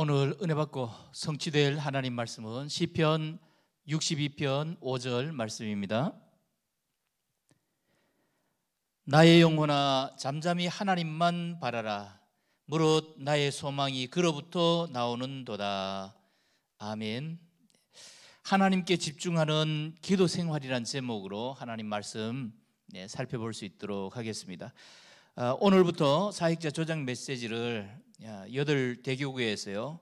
오늘 은혜 받고 성취될 하나님 말씀은 시편 62편 5절 말씀입니다. 나의 영혼아 잠잠히 하나님만 바라라 무릇 나의 소망이 그로부터 나오는도다. 아멘. 하나님께 집중하는 기도 생활이란 제목으로 하나님 말씀 네, 살펴볼 수 있도록 하겠습니다. 아, 오늘부터 사역자 조장 메시지를 여덟 대교구에서요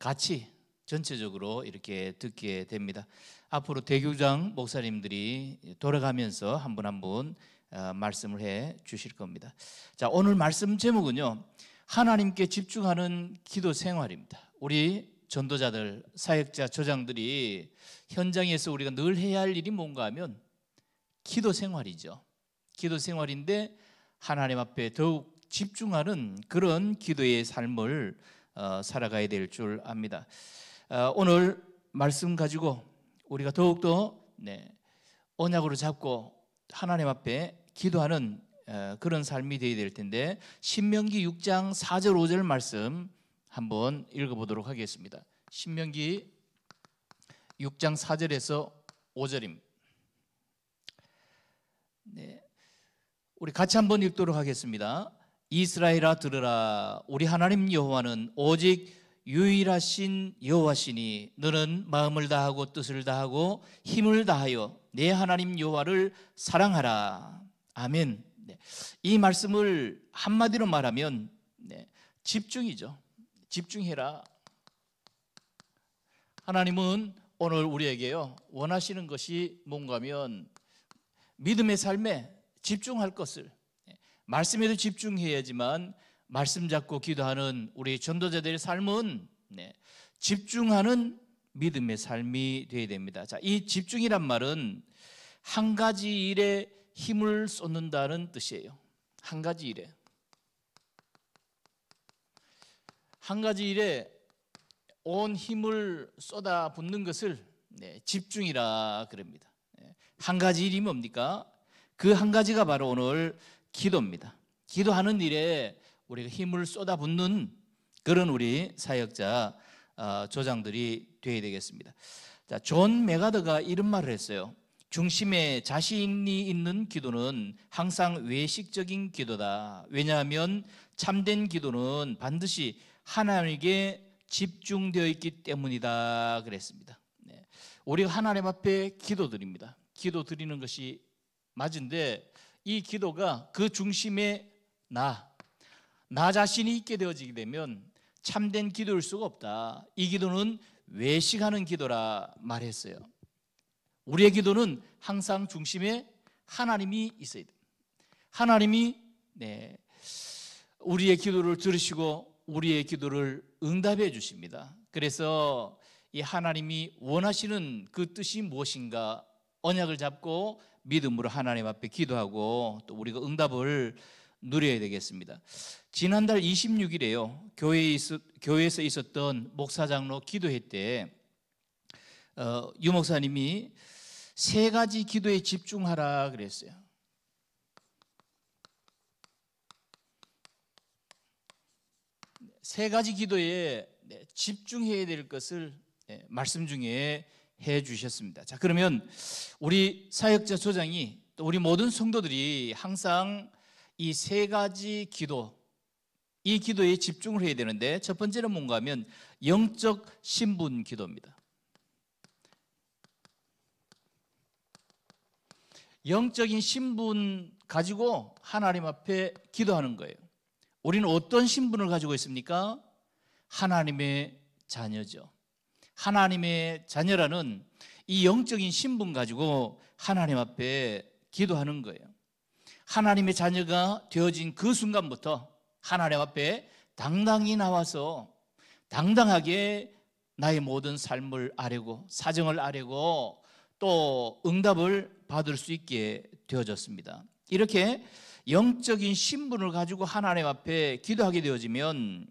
같이 전체적으로 이렇게 듣게 됩니다. 앞으로 대교장 목사님들이 돌아가면서 한 분 한분 어, 말씀을 해 주실 겁니다. 자, 오늘 말씀 제목은요. 하나님께 집중하는 기도 생활입니다. 우리 전도자들, 사역자, 조장들이 현장에서 우리가 늘 해야 할 일이 뭔가 하면 기도 생활이죠. 기도 생활인데 하나님 앞에 더욱 집중하는 그런 기도의 삶을 어, 살아가야 될 줄 압니다. 어, 오늘 말씀 가지고 우리가 더욱더 네, 언약으로 잡고 하나님 앞에 기도하는 어, 그런 삶이 되어야 될 텐데 신명기 6장 4절 5절 말씀 한번 읽어보도록 하겠습니다. 신명기 6장 4절에서 5절입 네. 우리 같이 한번 읽도록 하겠습니다. 이스라엘아 들으라 우리 하나님 여호와는 오직 유일하신 여호와시니 너는 마음을 다하고 뜻을 다하고 힘을 다하여 내 하나님 여호와를 사랑하라. 아멘. 네. 이 말씀을 한마디로 말하면 네, 집중이죠. 집중해라. 하나님은 오늘 우리에게요 원하시는 것이 뭔가면 믿음의 삶에 집중할 것을 말씀에도 집중해야지만 말씀 잡고 기도하는 우리 전도자들의 삶은 네, 집중하는 믿음의 삶이 되어야 됩니다. 자, 이 집중이란 말은 한 가지 일에 힘을 쏟는다는 뜻이에요. 한 가지 일에. 한 가지 일에 온 힘을 쏟아 붓는 것을 네, 집중이라 그럽니다. 네, 한 가지 일이 뭡니까? 그 한 가지가 바로 오늘 기도입니다. 기도하는 일에 우리가 힘을 쏟아붓는 그런 우리 사역자 어, 조장들이 되어야 되겠습니다. 자, 존 메가드가 이런 말을 했어요. 중심에 자신이 있는 기도는 항상 외식적인 기도다. 왜냐하면 참된 기도는 반드시 하나님에게 집중되어 있기 때문이다. 그랬습니다. 네. 우리가 하나님 앞에 기도드립니다. 기도드리는 것이 맞은데 이 기도가 그 중심에 나, 나 자신이 있게 되어지게 되면 참된 기도일 수가 없다. 이 기도는 외식하는 기도라 말했어요. 우리의 기도는 항상 중심에 하나님이 있어야 됩니다. 하나님이 네, 우리의 기도를 들으시고 우리의 기도를 응답해 주십니다. 그래서 이 하나님이 원하시는 그 뜻이 무엇인가 언약을 잡고 믿음으로 하나님 앞에 기도하고 또 우리가 응답을 누려야 되겠습니다. 지난달 26일에요. 교회에 있었, 교회에서 있었던 목사장로 기도회 때 어, 유목사님이 세 가지 기도에 집중하라 그랬어요. 세 가지 기도에 네, 집중해야 될 것을 예, 말씀 중에 해 주셨습니다. 자, 그러면 우리 사역자 소장이 또 우리 모든 성도들이 항상 이 세 가지 기도, 이 기도에 집중을 해야 되는데 첫 번째는 뭔가 하면 영적 신분 기도입니다. 영적인 신분 가지고 하나님 앞에 기도하는 거예요. 우리는 어떤 신분을 가지고 있습니까? 하나님의 자녀죠. 하나님의 자녀라는 이 영적인 신분 가지고 하나님 앞에 기도하는 거예요. 하나님의 자녀가 되어진 그 순간부터 하나님 앞에 당당히 나와서 당당하게 나의 모든 삶을 아뢰고 사정을 아뢰고 또 응답을 받을 수 있게 되어졌습니다. 이렇게 영적인 신분을 가지고 하나님 앞에 기도하게 되어지면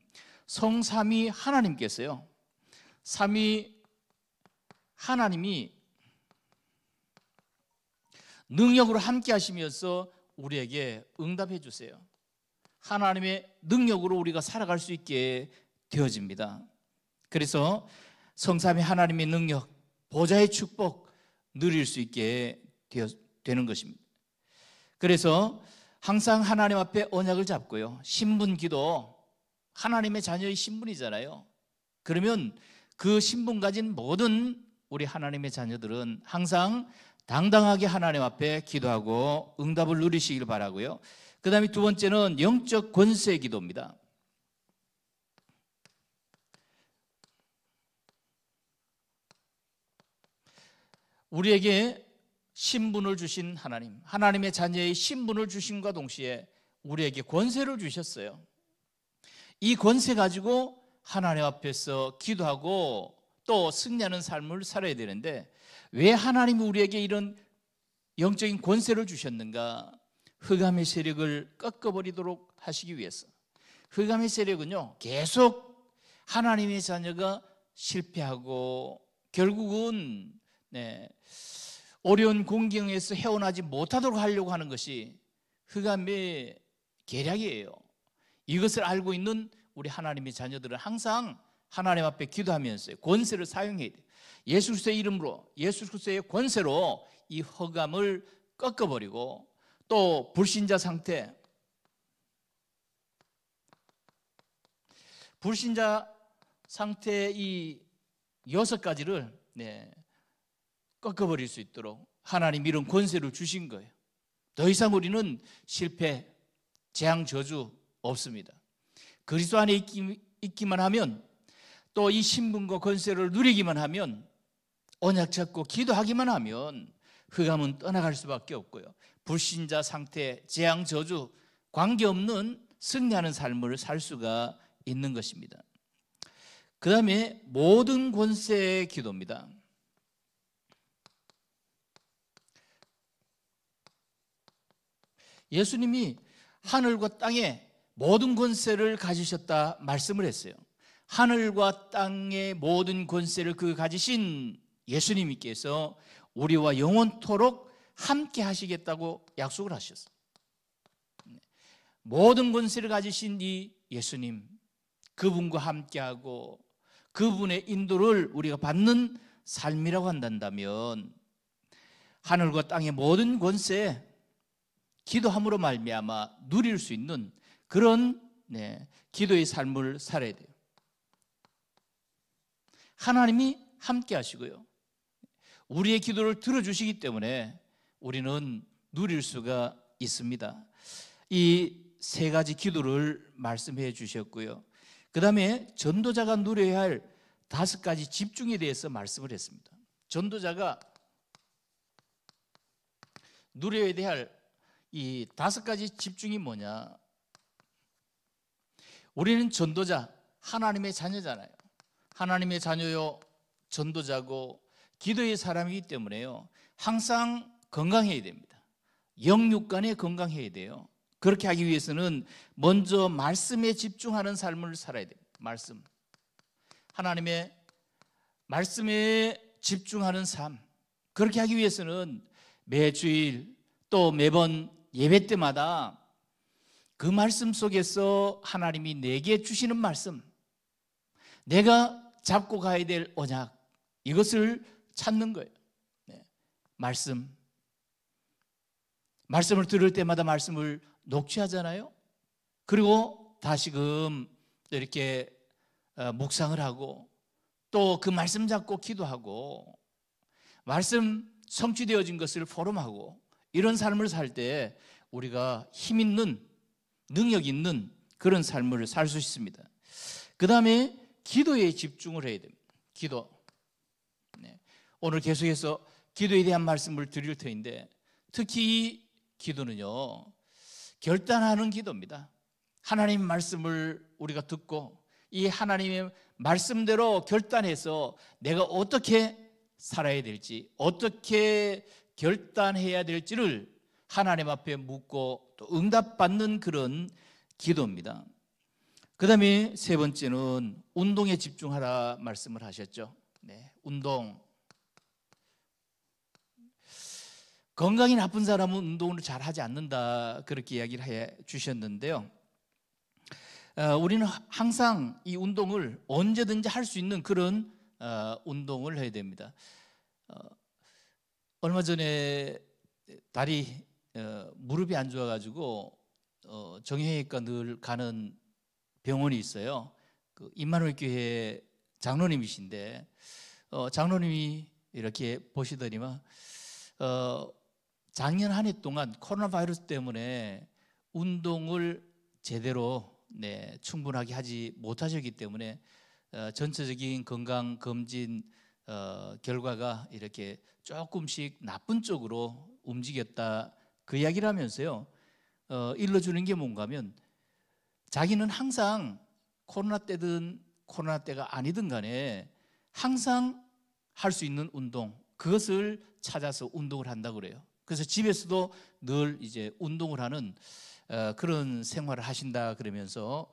성삼이 하나님께서요. 삼위 하나님이 능력으로 함께 하시면서 우리에게 응답해 주세요. 하나님의 능력으로 우리가 살아갈 수 있게 되어집니다. 그래서 성삼위 하나님의 능력, 보좌의 축복 누릴 수 있게 되어, 되는 것입니다. 그래서 항상 하나님 앞에 언약을 잡고요. 신분 기도, 하나님의 자녀의 신분이잖아요. 그러면 그 신분 가진 모든 우리 하나님의 자녀들은 항상 당당하게 하나님 앞에 기도하고 응답을 누리시길 바라고요. 그 다음에 두 번째는 영적 권세 기도입니다. 우리에게 신분을 주신 하나님, 하나님의 자녀의 신분을 주신과 동시에 우리에게 권세를 주셨어요. 이 권세 가지고 하나님 앞에서 기도하고 또 승리하는 삶을 살아야 되는데 왜 하나님이 우리에게 이런 영적인 권세를 주셨는가? 흑암의 세력을 꺾어버리도록 하시기 위해서. 흑암의 세력은요, 계속 하나님의 자녀가 실패하고 결국은 네, 어려운 공경에서 헤어나지 못하도록 하려고 하는 것이 흑암의 계략이에요. 이것을 알고 있는 우리 하나님의 자녀들은 항상 하나님 앞에 기도하면서 권세를 사용해야 돼요. 예수 그리스도의 이름으로 예수 그리스도의 권세로 이 허감을 꺾어버리고 또 불신자 상태 불신자 상태 이 여섯 가지를 네, 꺾어버릴 수 있도록 하나님 이런 권세를 주신 거예요. 더 이상 우리는 실패, 재앙, 저주 없습니다. 그리스도 안에 있기, 있기만 하면 또 이 신분과 권세를 누리기만 하면 언약 찾고 기도하기만 하면 흑암은 떠나갈 수밖에 없고요. 불신자 상태, 재앙, 저주 관계없는 승리하는 삶을 살 수가 있는 것입니다. 그 다음에 모든 권세의 기도입니다. 예수님이 하늘과 땅에 모든 권세를 가지셨다 말씀을 했어요. 하늘과 땅의 모든 권세를 그 가지신 예수님께서 우리와 영원토록 함께 하시겠다고 약속을 하셨어요. 모든 권세를 가지신 이 예수님, 그분과 함께하고 그분의 인도를 우리가 받는 삶이라고 한다면 하늘과 땅의 모든 권세 기도함으로 말미암아 누릴 수 있는 그런 네, 기도의 삶을 살아야 돼요. 하나님이 함께 하시고요. 우리의 기도를 들어주시기 때문에 우리는 누릴 수가 있습니다. 이 세 가지 기도를 말씀해 주셨고요. 그 다음에 전도자가 누려야 할 다섯 가지 집중에 대해서 말씀을 했습니다. 전도자가 누려야 할 이 다섯 가지 집중이 뭐냐? 우리는 전도자, 하나님의 자녀잖아요. 하나님의 자녀요, 전도자고 기도의 사람이기 때문에요. 항상 건강해야 됩니다. 영육간에 건강해야 돼요. 그렇게 하기 위해서는 먼저 말씀에 집중하는 삶을 살아야 됩니다. 말씀. 하나님의 말씀에 집중하는 삶. 그렇게 하기 위해서는 매주일 또 매번 예배 때마다 그 말씀 속에서 하나님이 내게 주시는 말씀, 내가 잡고 가야 될 언약, 이것을 찾는 거예요. 네. 말씀. 말씀을 들을 때마다 말씀을 녹취하잖아요. 그리고 다시금 이렇게 어, 묵상을 하고 또 그 말씀 잡고 기도하고 말씀 성취되어진 것을 포럼하고 이런 삶을 살 때 우리가 힘 있는 능력 있는 그런 삶을 살 수 있습니다. 그 다음에 기도에 집중을 해야 됩니다. 기도. 네. 오늘 계속해서 기도에 대한 말씀을 드릴 터인데 특히 기도는요, 결단하는 기도입니다. 하나님 말씀을 우리가 듣고 이 하나님의 말씀대로 결단해서 내가 어떻게 살아야 될지, 어떻게 결단해야 될지를 하나님 앞에 묻고 또 응답받는 그런 기도입니다. 그 다음에 세 번째는 운동에 집중하라 말씀을 하셨죠. 네, 운동. 건강이 나쁜 사람은 운동을 잘 하지 않는다. 그렇게 이야기를 해 주셨는데요. 어, 우리는 항상 이 운동을 언제든지 할 수 있는 그런 어, 운동을 해야 됩니다. 어, 얼마 전에 다리 어, 무릎이 안 좋아가지고 어, 정형외과 늘 가는 병원이 있어요. 그 임마누엘 교회 장로님이신데 어, 장로님이 이렇게 보시더니만 어, 작년 한 해 동안 코로나 바이러스 때문에 운동을 제대로 네, 충분하게 하지 못하셨기 때문에 어, 전체적인 건강 검진 어, 결과가 이렇게 조금씩 나쁜 쪽으로 움직였다 그 이야기를 하면서요. 어, 일러주는 게 뭔가 하면 자기는 항상 코로나 때든 코로나 때가 아니든 간에 항상 할 수 있는 운동 그것을 찾아서 운동을 한다 고 그래요. 그래서 집에서도 늘 이제 운동을 하는 어, 그런 생활을 하신다 그러면서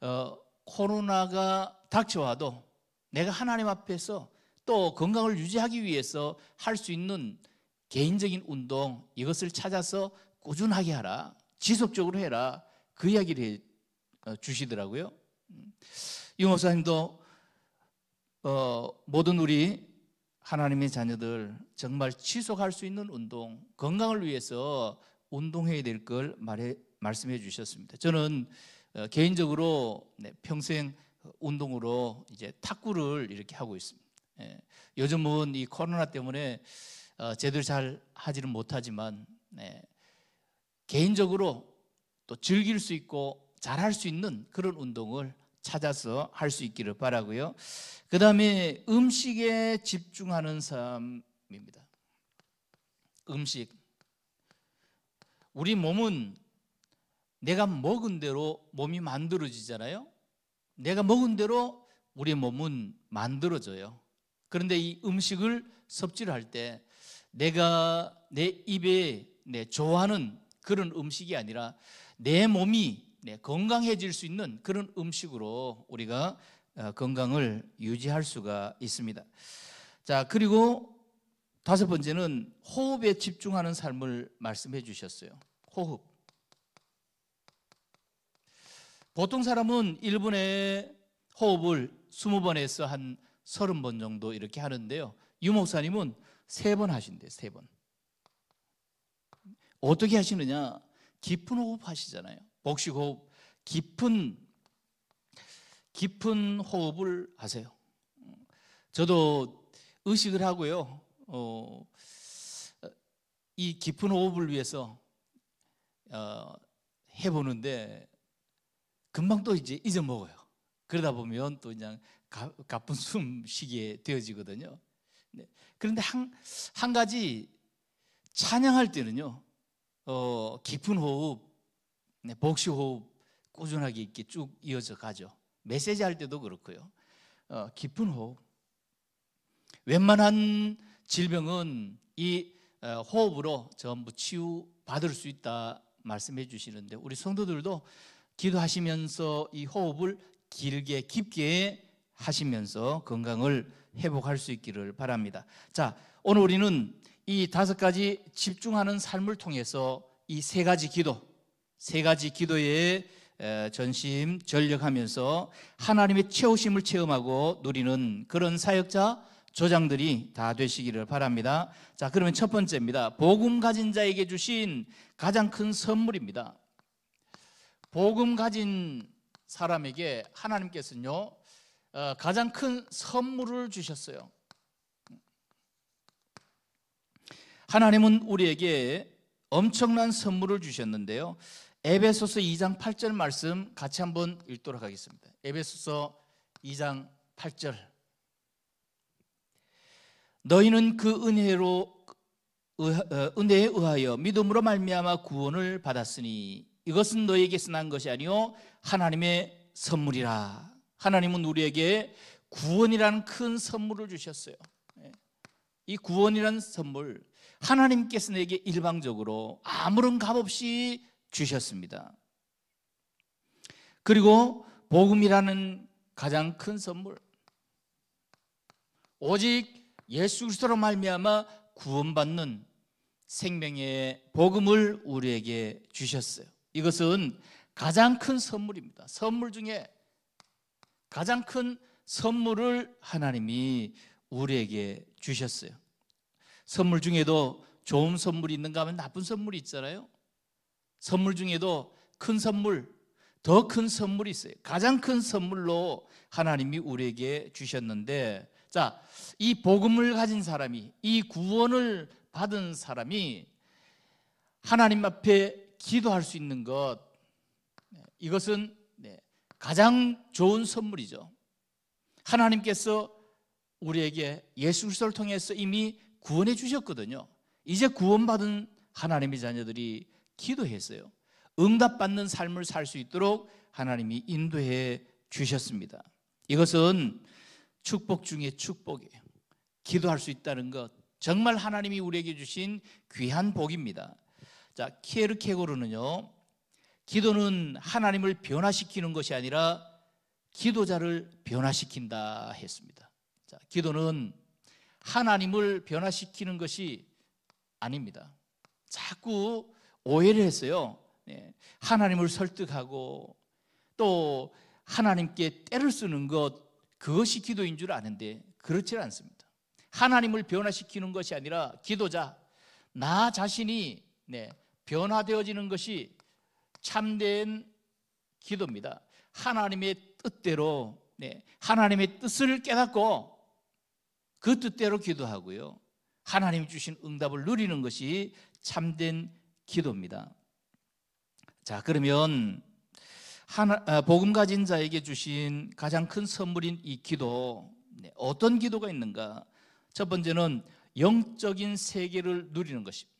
어, 코로나가 닥쳐와도 내가 하나님 앞에서 또 건강을 유지하기 위해서 할 수 있는 개인적인 운동 이것을 찾아서 꾸준하게 하라. 지속적으로 해라. 그 이야기를 어, 주시더라고요. 음. 이 목사님도 어, 모든 우리 하나님의 자녀들 정말 지속할 수 있는 운동, 건강을 위해서 운동해야 될 걸 말씀해 주셨습니다. 저는 어, 개인적으로 네, 평생 운동으로 이제 탁구를 이렇게 하고 있습니다. 예, 요즘은 이 코로나 때문에 어, 제대로 잘 하지는 못하지만 네, 개인적으로 또 즐길 수 있고 잘 할 수 있는 그런 운동을 찾아서 할 수 있기를 바라고요. 그 다음에 음식에 집중하는 삶입니다. 음식. 우리 몸은 내가 먹은 대로 몸이 만들어지잖아요. 내가 먹은 대로 우리 몸은 만들어져요. 그런데 이 음식을 섭취를 할때 내가 내 입에 내 좋아하는 그런 음식이 아니라 내 몸이 건강해질 수 있는 그런 음식으로 우리가 어, 건강을 유지할 수가 있습니다. 자, 그리고 다섯 번째는 호흡에 집중하는 삶을 말씀해 주셨어요. 호흡. 보통 사람은 1분의 호흡을 20번에서 한 30번 정도 이렇게 하는데요. 유 목사님은 세번 하신대, 세 번. 어떻게 하시느냐? 깊은 호흡 하시잖아요. 복식 그 호흡. 깊은, 깊은 호흡을 하세요. 저도 의식을 하고요. 어, 이 깊은 호흡을 위해서 어, 해보는데 금방 또 이제 잊어먹어요. 그러다 보면 또 그냥 가, 가쁜 숨 쉬게 되어지거든요. 네. 그런데 한, 한 가지 찬양할 때는요, 어, 깊은 호흡, 네, 복시 호흡 꾸준하게 이렇게 쭉 이어져 가죠. 메시지 할 때도 그렇고요. 어, 깊은 호흡. 웬만한 질병은 이 어, 호흡으로 전부 치유받을 수 있다 말씀해 주시는데 우리 성도들도 기도하시면서 이 호흡을 길게 깊게 하시면서 건강을 회복할 수 있기를 바랍니다. 자, 오늘 우리는 이 다섯 가지 집중하는 삶을 통해서 이 세 가지 기도, 세 가지 기도에 전심 전력하면서 하나님의 채우심을 체험하고 누리는 그런 사역자 조장들이 다 되시기를 바랍니다. 자, 그러면 첫 번째입니다. 복음 가진 자에게 주신 가장 큰 선물입니다. 복음 가진 사람에게 하나님께서는요, 어, 가장 큰 선물을 주셨어요. 하나님은 우리에게 엄청난 선물을 주셨는데요. 에베소서 2장 8절 말씀 같이 한번 읽도록 하겠습니다. 에베소서 2장 8절. 너희는 그 은혜로 그 어, 은혜에 의하여 믿음으로 말미암아 구원을 받았으니 이것은 너희에게서 난 것이 아니요 하나님의 선물이라. 하나님은 우리에게 구원이라는 큰 선물을 주셨어요. 예. 이 구원이라는 선물 하나님께서 내게 일방적으로 아무런 값 없이 주셨습니다. 그리고 복음이라는 가장 큰 선물 오직 예수 그리스도로 말미암아 구원받는 생명의 복음을 우리에게 주셨어요. 이것은 가장 큰 선물입니다. 선물 중에 가장 큰 선물을 하나님이 우리에게 주셨어요. 선물 중에도 좋은 선물이 있는가 하면 나쁜 선물이 있잖아요. 선물 중에도 큰 선물, 더 큰 선물이 있어요. 가장 큰 선물로 하나님이 우리에게 주셨는데, 자, 이 복음을 가진 사람이, 이 구원을 받은 사람이 하나님 앞에 기도할 수 있는 것, 네, 이것은 가장 좋은 선물이죠. 하나님께서 우리에게 예수 그리스도를 통해서 이미 구원해 주셨거든요. 이제 구원받은 하나님의 자녀들이 기도했어요. 응답받는 삶을 살 수 있도록 하나님이 인도해 주셨습니다. 이것은 축복 중에 축복이에요. 기도할 수 있다는 것 정말 하나님이 우리에게 주신 귀한 복입니다. 자, 키에르케고르는요. 기도는 하나님을 변화시키는 것이 아니라 기도자를 변화시킨다 했습니다. 자, 기도는 하나님을 변화시키는 것이 아닙니다. 자꾸 오해를 했어요. 예, 하나님을 설득하고 또 하나님께 때를 쓰는 것 그것이 기도인 줄 아는데 그렇지 않습니다. 하나님을 변화시키는 것이 아니라 기도자 나 자신이 네, 변화되어지는 것이 참된 기도입니다. 하나님의 뜻대로 네, 하나님의 뜻을 깨닫고 그 뜻대로 기도하고요. 하나님이 주신 응답을 누리는 것이 참된 기도입니다. 자, 그러면 하나, 아, 복음 가진 자에게 주신 가장 큰 선물인 이 기도 네, 어떤 기도가 있는가? 첫 번째는 영적인 세계를 누리는 것입니다.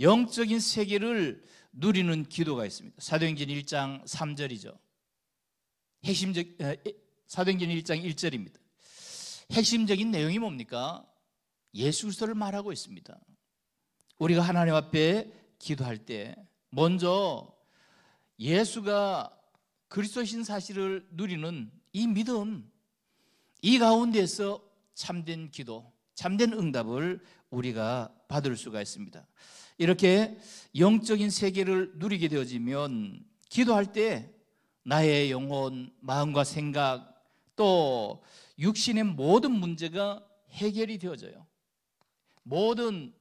영적인 세계를 누리는 기도가 있습니다. 사도행전 1장 3절이죠. 핵심적 사도행전 1장 1절입니다. 핵심적인 내용이 뭡니까? 예수 그리스도를 말하고 있습니다. 우리가 하나님 앞에 기도할 때 먼저 예수가 그리스도신 사실을 누리는 이 믿음 이 가운데서 참된 기도, 참된 응답을 우리가 받을 수가 있습니다. 이렇게 영적인 세계를 누리게 되어지면 기도할 때 나의 영혼, 마음과 생각 또 육신의 모든 문제가 해결이 되어져요. 모든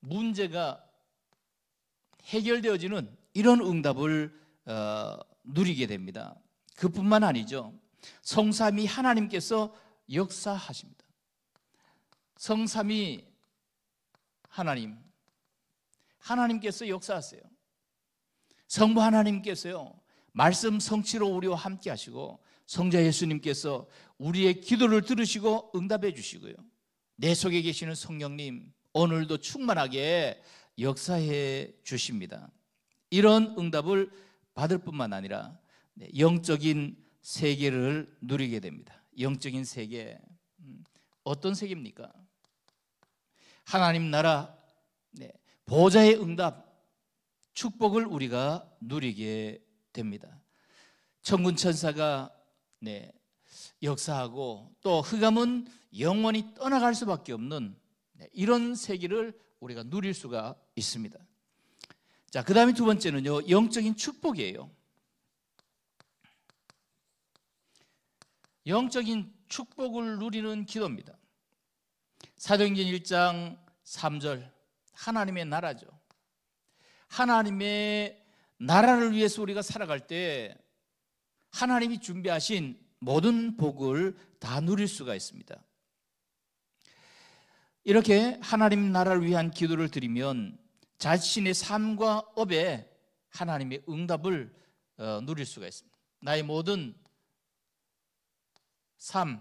문제가 해결되어지는 이런 응답을 어, 누리게 됩니다. 그뿐만 아니죠. 성삼이 하나님께서 역사하십니다. 성삼이 하나님 하나님께서 역사하세요. 성부 하나님께서요. 말씀 성취로 우리와 함께 하시고 성자 예수님께서 우리의 기도를 들으시고 응답해 주시고요. 내 속에 계시는 성령님 오늘도 충만하게 역사해 주십니다. 이런 응답을 받을 뿐만 아니라 네, 영적인 세계를 누리게 됩니다. 영적인 세계 음, 어떤 세계입니까? 하나님 나라 네, 보좌의 응답, 축복을 우리가 누리게 됩니다. 천군 천사가 네, 역사하고 또 흑암은 영원히 떠나갈 수밖에 없는 네, 이런 세계를 우리가 누릴 수가 있습니다. 자, 그 다음에 두 번째는요, 영적인 축복이에요. 영적인 축복을 누리는 기도입니다. 사도행전 1장 3절 하나님의 나라죠. 하나님의 나라를 위해서 우리가 살아갈 때 하나님이 준비하신 모든 복을 다 누릴 수가 있습니다. 이렇게 하나님 나라를 위한 기도를 드리면 자신의 삶과 업에 하나님의 응답을 어, 누릴 수가 있습니다. 나의 모든 삶,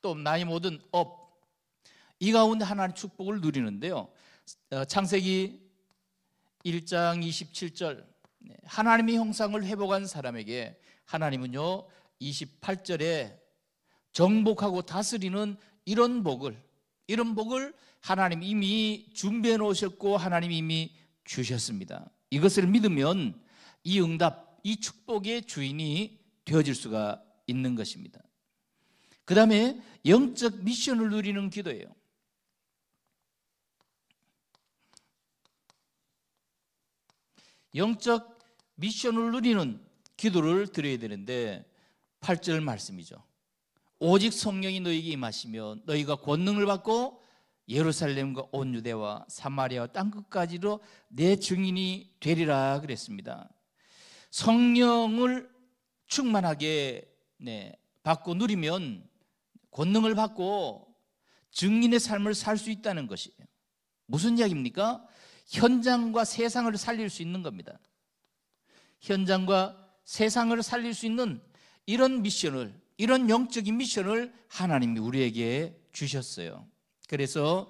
또 나의 모든 업, 이 가운데 하나님 축복을 누리는데요. 어, 창세기 1장 27절 하나님의 형상을 회복한 사람에게 하나님은요 28절에 정복하고 다스리는 이런 복을 이런 복을 하나님 이미 준비해 놓으셨고 하나님 이미 주셨습니다. 이것을 믿으면 이 응답, 이 축복의 주인이 되어질 수가 있는 것입니다. 그 다음에 영적 미션을 누리는 기도예요. 영적 미션을 누리는 기도를 드려야 되는데 8절 말씀이죠. 오직 성령이 너희에게 임하시며 너희가 권능을 받고 예루살렘과 온 유대와 사마리아땅 끝까지로 내 증인이 되리라 그랬습니다. 성령을 충만하게 네, 받고 누리면 권능을 받고 증인의 삶을 살 수 있다는 것이에요. 무슨 이야기입니까? 현장과 세상을 살릴 수 있는 겁니다. 현장과 세상을 살릴 수 있는 이런 미션을, 이런 영적인 미션을 하나님이 우리에게 주셨어요. 그래서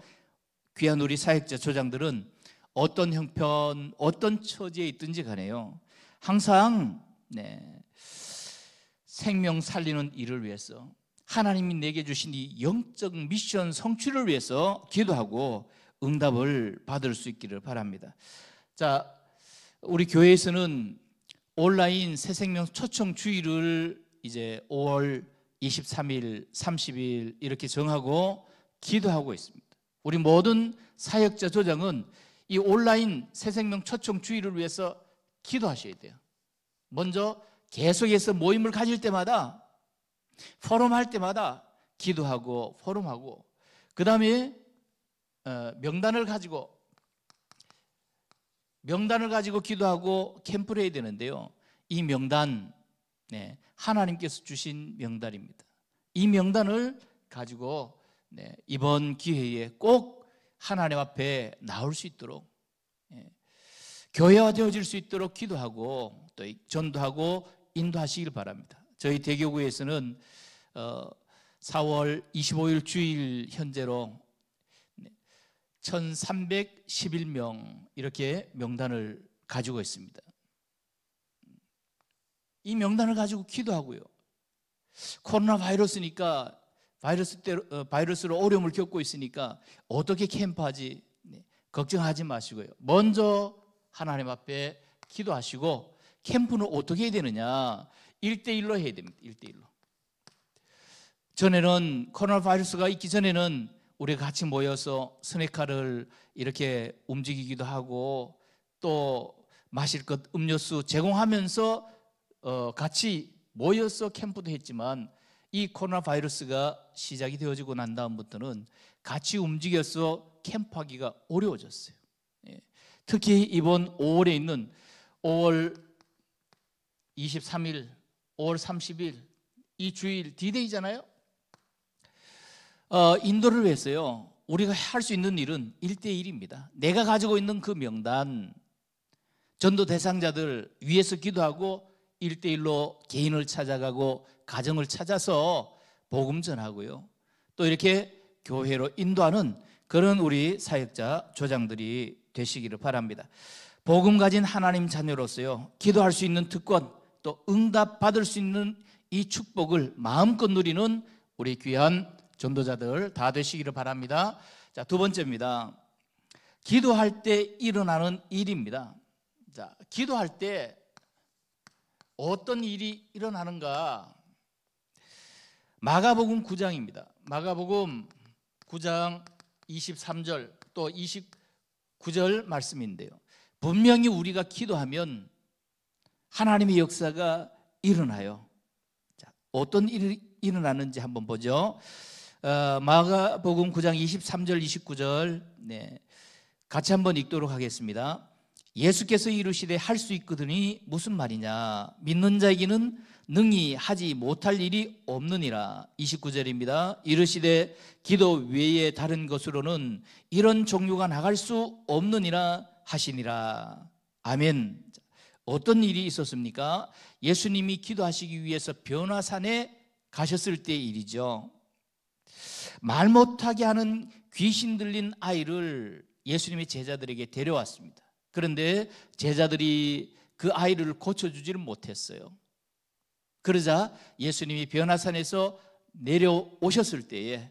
귀한 우리 사역자 조장들은 어떤 형편, 어떤 처지에 있든지 간에요. 항상 네, 생명 살리는 일을 위해서 하나님이 내게 주신 이 영적 미션 성취를 위해서 기도하고 응답을 받을 수 있기를 바랍니다. 자, 우리 교회에서는 온라인 새생명 초청 주일을 이제 5월 23일, 30일 이렇게 정하고 기도하고 있습니다. 우리 모든 사역자 조장은 이 온라인 새생명 초청 주일을 위해서 기도하셔야 돼요. 먼저 계속해서 모임을 가질 때마다 포럼 할 때마다 기도하고 포럼하고 그 다음에 어, 명단을 가지고 명단을 가지고 기도하고 캠프를 해야 되는데요. 이 명단 네, 하나님께서 주신 명단입니다. 이 명단을 가지고 네, 이번 기회에 꼭 하나님 앞에 나올 수 있도록 네, 예, 교회화 되어질 수 있도록 기도하고 또 전도하고 인도하시길 바랍니다. 저희 대교구에서는 어, 4월 25일 주일 현재로 1311명 이렇게 명단을 가지고 있습니다. 이 명단을 가지고 기도하고요. 코로나 바이러스니까 바이러스 때, 어, 바이러스로 어려움을 겪고 있으니까 어떻게 캠프하지? 네, 걱정하지 마시고요. 먼저 하나님 앞에 기도하시고 캠프는 어떻게 해야 되느냐? 1대1로 해야 됩니다. 1대1로. 전에는 코로나 바이러스가 있기 전에는 우리가 같이 모여서 스네카를 이렇게 움직이기도 하고 또 마실 것 음료수 제공하면서 어, 같이 모여서 캠프도 했지만 이 코로나 바이러스가 시작이 되어지고 난 다음부터는 같이 움직여서 캠프하기가 어려워졌어요. 예. 특히 이번 5월에 있는 5월 23일, 5월 30일 이 주일 디데이잖아요. 어, 인도를 위해서요. 우리가 할 수 있는 일은 1대1입니다. 내가 가지고 있는 그 명단, 전도 대상자들 위해서 기도하고 1대1로 개인을 찾아가고 가정을 찾아서 복음 전하고요. 또 이렇게 교회로 인도하는 그런 우리 사역자 조장들이 되시기를 바랍니다. 복음 가진 하나님 자녀로서요. 기도할 수 있는 특권 또 응답 받을 수 있는 이 축복을 마음껏 누리는 우리 귀한 전도자들 다 되시기를 바랍니다. 자, 두 번째입니다. 기도할 때 일어나는 일입니다. 자, 기도할 때 어떤 일이 일어나는가? 마가복음 9장입니다. 마가복음 9장 23절 또 29절 말씀인데요. 분명히 우리가 기도하면 하나님의 역사가 일어나요. 자, 어떤 일이 일어나는지 한번 보죠. 어, 마가복음 9장 23절 29절 네. 같이 한번 읽도록 하겠습니다. 예수께서 이루시되 할 수 있거든이 무슨 말이냐 믿는 자에게는 능히 하지 못할 일이 없느니라 29절입니다 이르시되 기도 외에 다른 것으로는 이런 종류가 나갈 수 없느니라 하시니라 아멘 어떤 일이 있었습니까? 예수님이 기도하시기 위해서 변화산에 가셨을 때 일이죠 말 못하게 하는 귀신 들린 아이를 예수님의 제자들에게 데려왔습니다. 그런데 제자들이 그 아이를 고쳐주지를 못했어요. 그러자 예수님이 변화산에서 내려오셨을 때에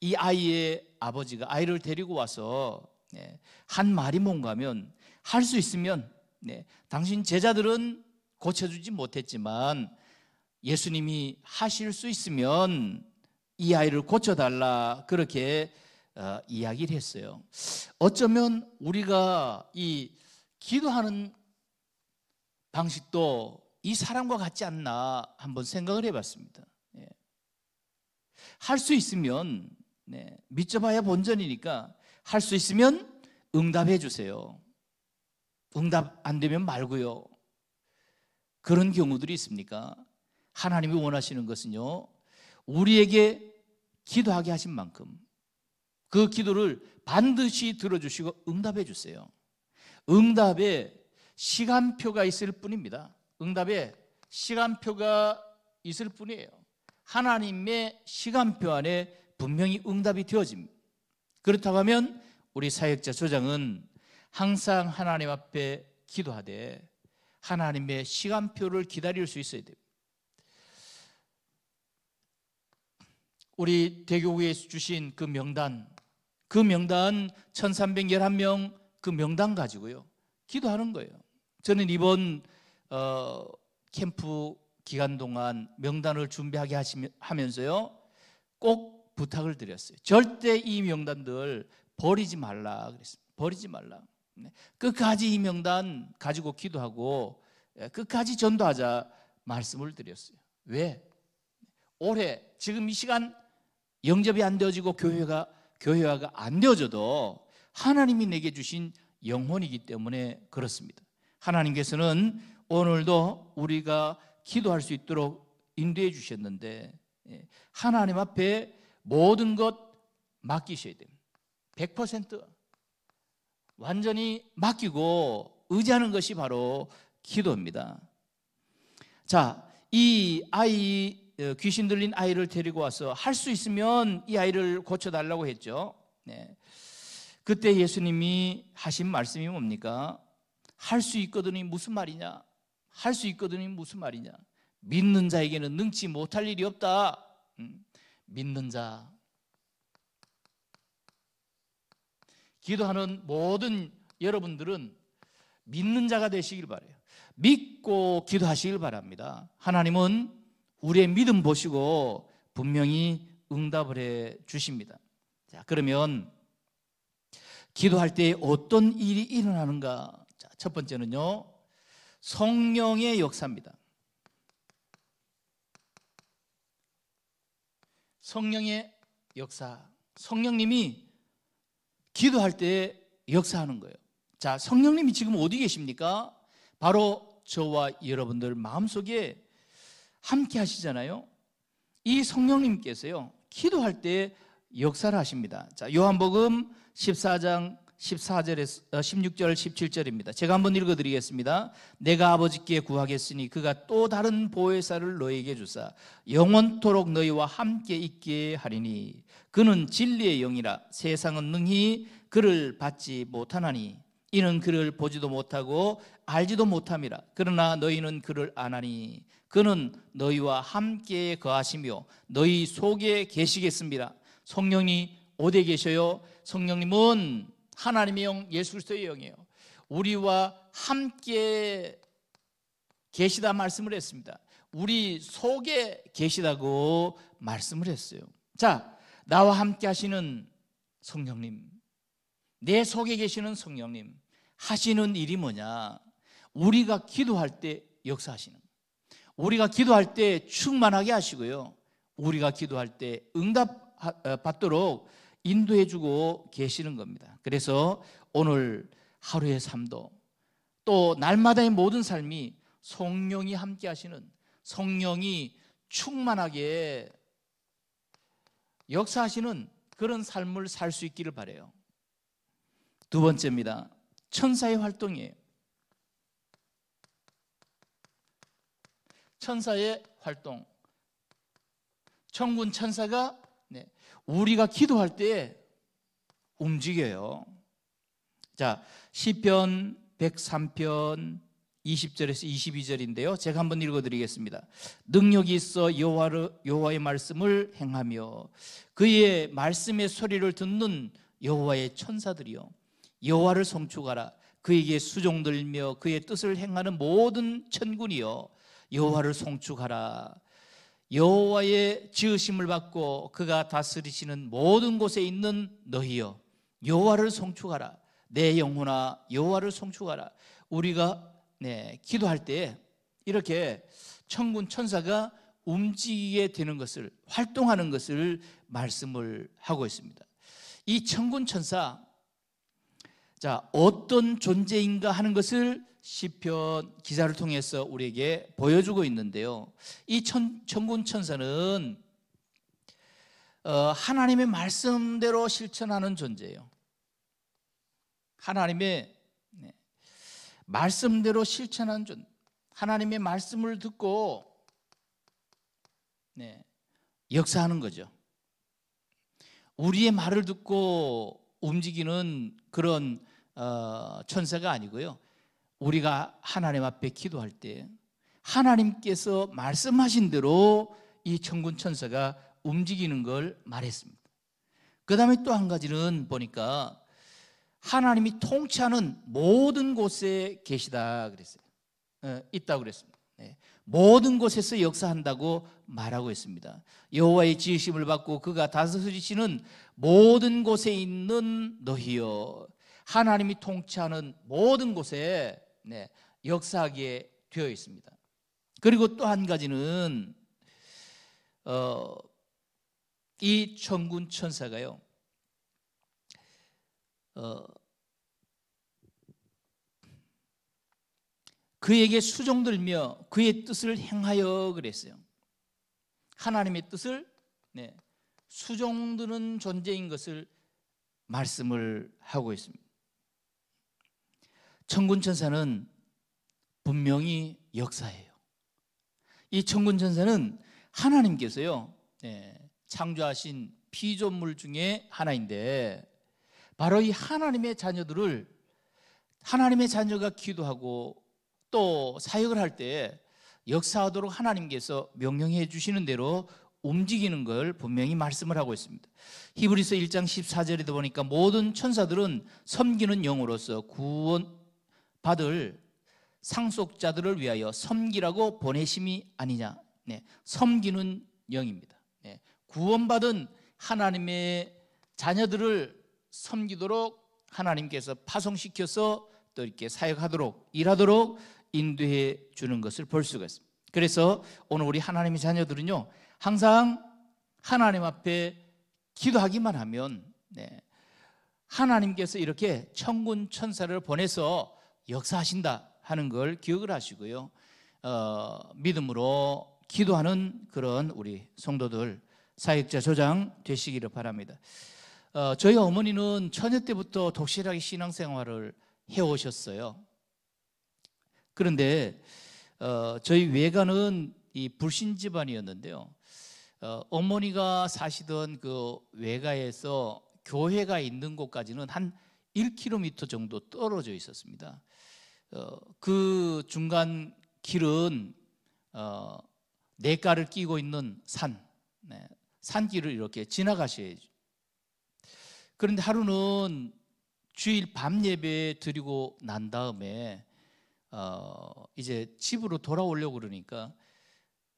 이 아이의 아버지가 아이를 데리고 와서 네, 한 말이 뭔가 하면 할 수 있으면 네, 당신 제자들은 고쳐주지 못했지만 예수님이 하실 수 있으면 이 아이를 고쳐달라 그렇게 어, 이야기를 했어요. 어쩌면 우리가 이 기도하는 방식도 이 사람과 같지 않나 한번 생각을 해봤습니다. 예. 할수 있으면 네. 믿져봐야 본전이니까 할 수 있으면 응답해 주세요. 응답 안 되면 말고요. 그런 경우들이 있습니까? 하나님이 원하시는 것은요. 우리에게 기도하게 하신 만큼 그 기도를 반드시 들어주시고 응답해 주세요. 응답에 시간표가 있을 뿐입니다. 응답에 시간표가 있을 뿐이에요. 하나님의 시간표 안에 분명히 응답이 되어집니다. 그렇다고 하면 우리 사역자 조장은 항상 하나님 앞에 기도하되 하나님의 시간표를 기다릴 수 있어야 됩니다. 우리 대교구에서 주신 그 명단, 그 명단 1311명 그 명단 가지고요. 기도하는 거예요. 저는 이번 어, 캠프 기간 동안 명단을 준비하게 하시면서요. 꼭 부탁을 드렸어요. 절대 이 명단들 버리지 말라 그랬습니다. 버리지 말라. 네. 끝까지 이 명단 가지고 기도하고 예, 끝까지 전도하자 말씀을 드렸어요. 왜? 올해 지금 이 시간 영접이 안 되어지고 교회가 교회화가 안 되어져도 하나님이 내게 주신 영혼이기 때문에 그렇습니다. 하나님께서는 오늘도 우리가 기도할 수 있도록 인도해 주셨는데 예, 하나님 앞에 모든 것 맡기셔야 됩니다. 100% 완전히 맡기고 의지하는 것이 바로 기도입니다. 자, 이 아이 어, 귀신 들린 아이를 데리고 와서 할 수 있으면 이 아이를 고쳐달라고 했죠. 네. 그때 예수님이 하신 말씀이 뭡니까? 할 수 있거든이 무슨 말이냐? 할 수 있거든이 무슨 말이냐? 믿는 자에게는 능치 못할 일이 없다. 음, 믿는 자. 기도하는 모든 여러분들은 믿는 자가 되시길 바래요. 믿고 기도하시길 바랍니다. 하나님은 우리의 믿음 보시고 분명히 응답을 해 주십니다. 자, 그러면 기도할 때 어떤 일이 일어나는가? 자, 첫 번째는요. 성령의 역사입니다. 성령의 역사. 성령님이 기도할 때 역사하는 거예요. 자, 성령님이 지금 어디 계십니까? 바로 저와 여러분들 마음속에 함께 하시잖아요. 이 성령님께서요. 기도할 때 역사를 하십니다. 자, 요한복음 14장 14절에서 16절 어, 17절입니다. 제가 한번 읽어 드리겠습니다. 내가 아버지께 구하겠으니 그가 또 다른 보혜사를 너에게 주사 영원토록 너희와 함께 있게 하리니 그는 진리의 영이라 세상은 능히 그를 받지 못하나니 이는 그를 보지도 못하고 알지도 못함이라 그러나 너희는 그를 아나니 그는 너희와 함께 거하시며 너희 속에 계시겠습니다. 성령이 오되 계셔요. 성령님은 하나님의 영 예수 그리스도의 영이에요. 우리와 함께 계시다 말씀을 했습니다. 우리 속에 계시다고 말씀을 했어요. 자, 나와 함께 하시는 성령님. 내 속에 계시는 성령님 하시는 일이 뭐냐? 우리가 기도할 때 역사하시는 우리가 기도할 때 충만하게 하시고요. 우리가 기도할 때 응답 받도록 인도해 주고 계시는 겁니다. 그래서 오늘 하루의 삶도 또 날마다의 모든 삶이 성령이 함께 하시는 성령이 충만하게 역사하시는 그런 삶을 살 수 있기를 바래요. 두 번째입니다. 천사의 활동이에요. 천사의 활동. 천군 천사가 네, 우리가 기도할 때 움직여요. 자, 시편 103편 20절에서 22절인데요. 제가 한번 읽어 드리겠습니다. 능력이 있어 여호와의 말씀을 행하며 그의 말씀의 소리를 듣는 여호와의 천사들이요. 여호와를 송축하라. 그에게 수종들며 그의 뜻을 행하는 모든 천군이요 여호와를 송축하라. 여호와의 지으심을 받고 그가 다스리시는 모든 곳에 있는 너희여 여호와를 송축하라. 내 영혼아 여호와를 송축하라. 우리가 네, 기도할 때 이렇게 천군 천사가 움직이게 되는 것을 활동하는 것을 말씀을 하고 있습니다. 이 천군 천사 자, 어떤 존재인가 하는 것을 시편 기사를 통해서 우리에게 보여주고 있는데요. 이 천, 천군 천사는 어, 하나님의 말씀대로 실천하는 존재예요. 하나님의 네, 말씀대로 실천하는 존, 하나님의 말씀을 듣고 네, 역사하는 거죠. 우리의 말을 듣고 움직이는 그런 어, 천사가 아니고요. 우리가 하나님 앞에 기도할 때 하나님께서 말씀하신 대로 이 천군 천사가 움직이는 걸 말했습니다. 그 다음에 또 한 가지는 보니까 하나님이 통치하는 모든 곳에 계시다 그랬어요. 어, 있다 그랬습니다. 네. 모든 곳에서 역사한다고 말하고 있습니다. 여호와의 지으심을 받고 그가 다스리시는 모든 곳에 있는 너희여 하나님이 통치하는 모든 곳에 네, 역사하게 되어 있습니다. 그리고 또 한 가지는 어, 이 천군 천사가요. 어, 그에게 수종들며 그의 뜻을 행하여 그랬어요. 하나님의 뜻을 네, 수종드는 존재인 것을 말씀을 하고 있습니다. 천군천사는 분명히 역사예요. 이 천군천사는 하나님께서요, 예, 창조하신 피조물 중에 하나인데, 바로 이 하나님의 자녀들을 하나님의 자녀가 기도하고 또 사역을 할 때 역사하도록 하나님께서 명령해 주시는 대로 움직이는 걸 분명히 말씀을 하고 있습니다. 히브리서 1장 1 4절에 보니까 모든 천사들은 섬기는 영으로서 구원 받을 상속자들을 위하여 섬기라고 보내심이 아니냐. 네, 섬기는 영입니다. 네, 구원받은 하나님의 자녀들을 섬기도록 하나님께서 파송시켜서 또 이렇게 사역하도록 일하도록 인도해 주는 것을 볼 수가 있습니다. 그래서 오늘 우리 하나님의 자녀들은요 항상 하나님 앞에 기도하기만 하면 네, 하나님께서 이렇게 천군 천사를 보내서 역사하신다 하는 걸 기억을 하시고요. 어, 믿음으로 기도하는 그런 우리 성도들 사역자 조장 되시기를 바랍니다. 어, 저희 어머니는 처녀 때부터 독실하게 신앙생활을 해오셨어요. 그런데 어, 저희 외가는 이 불신 집안이었는데요. 어, 머니가 사시던 그 외가에서 교회가 있는 곳까지는 한 1km 정도 떨어져 있었습니다. 어, 그 중간 길은 어, 내가를 네 끼고 있는 산, 네, 산길을 이렇게 지나가셔야죠. 그런데 하루는 주일 밤 예배 드리고 난 다음에 어, 이제 집으로 돌아오려고 그러니까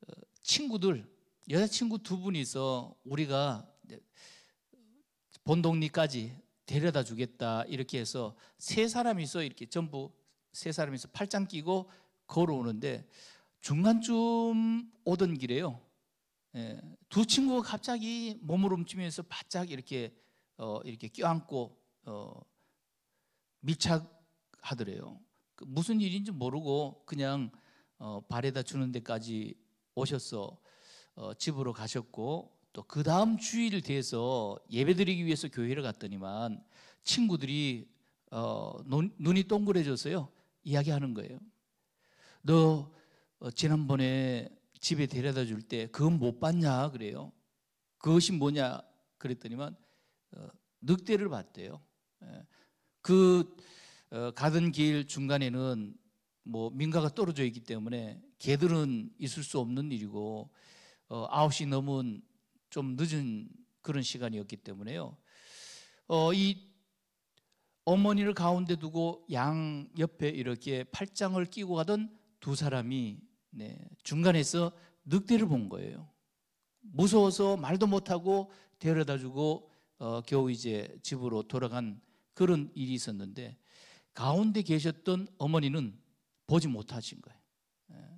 어, 친구들 여자친구 두 분이서 우리가 본동리까지 데려다 주겠다 이렇게 해서 세 사람이서 이렇게 전부 세 사람이서 팔짱 끼고 걸어오는데 중간쯤 오던 길에요. 예, 두 친구가 갑자기 몸을 움츠면서 바짝 이렇게 어, 이렇게 껴안고 어, 밀착하더래요. 그 무슨 일인지 모르고 그냥 어, 발에다 주는 데까지 오셔서 어, 집으로 가셨고 또 그 다음 주일 돼서 예배드리기 위해서 교회를 갔더니만 친구들이 어, 눈, 눈이 동그래져서요 이야기하는 거예요. 너 어, 지난번에 집에 데려다 줄 때 그건 못 봤냐 그래요. 그것이 뭐냐 그랬더니만 어, 늑대를 봤대요. 예. 그 어, 가던 길 중간에는 뭐 민가가 떨어져 있기 때문에 개들은 있을 수 없는 일이고 9시 넘은 좀 늦은 그런 시간이었기 때문에요. 어, 이 어머니를 가운데 두고 양 옆에 이렇게 팔짱을 끼고 가던 두 사람이 네, 중간에서 늑대를 본 거예요. 무서워서 말도 못하고 데려다 주고 어, 겨우 이제 집으로 돌아간 그런 일이 있었는데 가운데 계셨던 어머니는 보지 못하신 거예요. 예.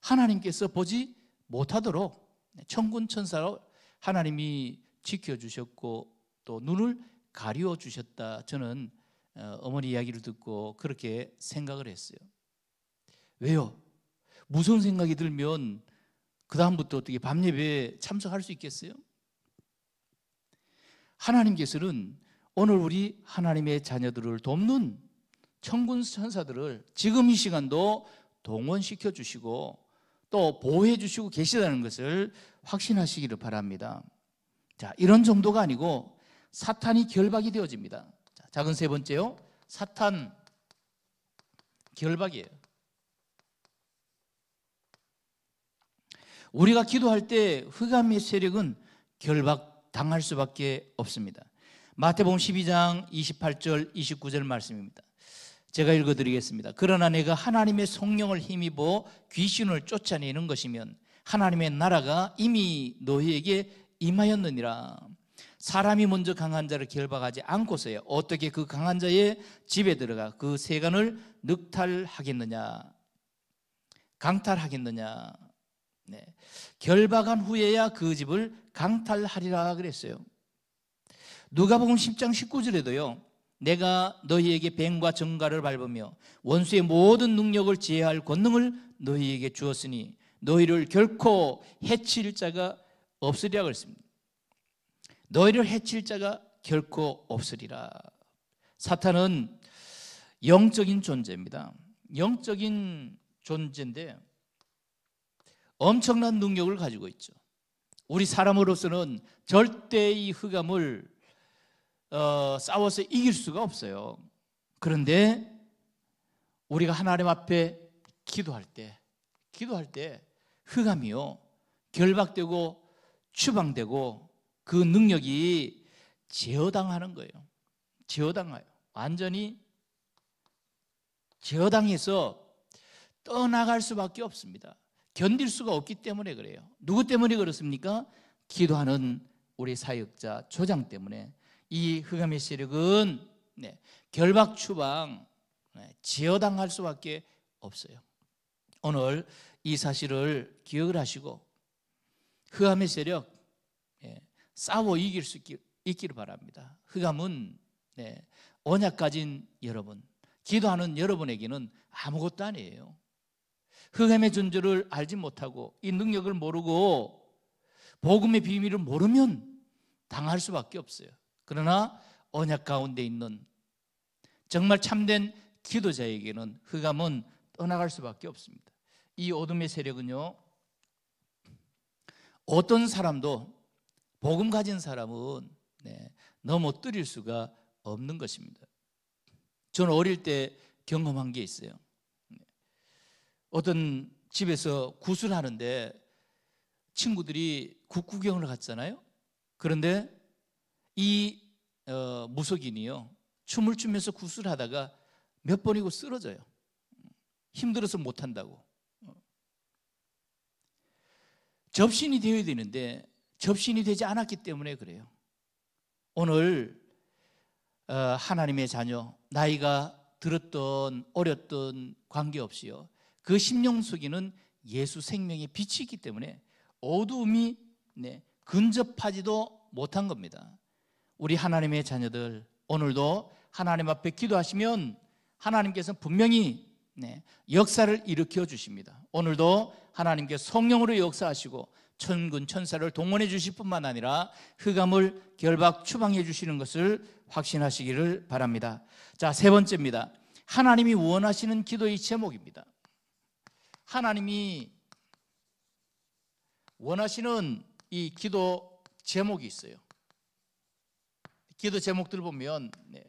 하나님께서 보지 못하도록 네, 천군 천사로 하나님이 지켜주셨고 또 눈을 가리워 주셨다. 저는 어, 어머니 이야기를 듣고 그렇게 생각을 했어요. 왜요? 무서운 생각이 들면 그 다음부터 어떻게 밤 예배에 참석할 수 있겠어요? 하나님께서는 오늘 우리 하나님의 자녀들을 돕는 천군 천사들을 지금 이 시간도 동원시켜 주시고 또 보호해 주시고 계시다는 것을 확신하시기를 바랍니다. 자, 이런 정도가 아니고 사탄이 결박이 되어집니다. 자, 작은 세 번째요. 사탄 결박이에요. 우리가 기도할 때 흑암의 세력은 결박 당할 수밖에 없습니다. 마태복음 12장 28절 29절 말씀입니다. 제가 읽어드리겠습니다. 그러나 내가 하나님의 성령을 힘입어 귀신을 쫓아내는 것이면 하나님의 나라가 이미 너희에게 임하였느니라. 사람이 먼저 강한 자를 결박하지 않고서야 어떻게 그 강한 자의 집에 들어가 그 세간을 늑탈하겠느냐 강탈하겠느냐 네. 결박한 후에야 그 집을 강탈하리라 그랬어요 누가복음 10장 19절에도요 내가 너희에게 뱀과 정갈을 밟으며 원수의 모든 능력을 제할 권능을 너희에게 주었으니 너희를 결코 해칠 자가 없으리라 그랬습니다 너희를 해칠 자가 결코 없으리라. 사탄은 영적인 존재입니다. 영적인 존재인데 엄청난 능력을 가지고 있죠. 우리 사람으로서는 절대의 흑암을 어, 싸워서 이길 수가 없어요. 그런데 우리가 하나님 앞에 기도할 때, 기도할 때 흑암이요 결박되고 추방되고 그 능력이 제어당하는 거예요. 제어당해요. 완전히 제어당해서 떠나갈 수밖에 없습니다. 견딜 수가 없기 때문에 그래요. 누구 때문에 그렇습니까? 기도하는 우리 사역자 조장 때문에 이 흑암의 세력은 네, 결박추방 네, 제어당할 수밖에 없어요. 오늘 이 사실을 기억을 하시고 흑암의 세력 싸워 이길 수 있기, 있기를 바랍니다. 흑암은 네, 언약 가진 여러분, 기도하는 여러분에게는 아무것도 아니에요. 흑암의 존재를 알지 못하고 이 능력을 모르고 복음의 비밀을 모르면 당할 수밖에 없어요. 그러나 언약 가운데 있는 정말 참된 기도자에게는 흑암은 떠나갈 수밖에 없습니다. 이 어둠의 세력은요. 어떤 사람도 복음 가진 사람은 네, 넘어뜨릴 수가 없는 것입니다. 저는 어릴 때 경험한 게 있어요. 네. 어떤 집에서 구슬하는데 친구들이 국구경을 갔잖아요. 그런데 이 어, 무속인이요 춤을 추면서 구슬하다가 몇 번이고 쓰러져요. 힘들어서 못한다고. 어. 접신이 되어야 되는데 접신이 되지 않았기 때문에 그래요. 오늘 어, 하나님의 자녀 나이가 들었던 어렸던 관계없이요. 그 심령 속에는 예수 생명의 빛이 있기 때문에 어두움이 네, 근접하지도 못한 겁니다. 우리 하나님의 자녀들 오늘도 하나님 앞에 기도하시면 하나님께서 분명히 네, 역사를 일으켜 주십니다. 오늘도 하나님께 성령으로 역사하시고 천군 천사를 동원해 주실 뿐만 아니라 흑암을 결박 추방해 주시는 것을 확신하시기를 바랍니다. 자, 세 번째입니다. 하나님이 원하시는 기도의 제목입니다. 하나님이 원하시는 이 기도 제목이 있어요. 기도 제목들 보면 네,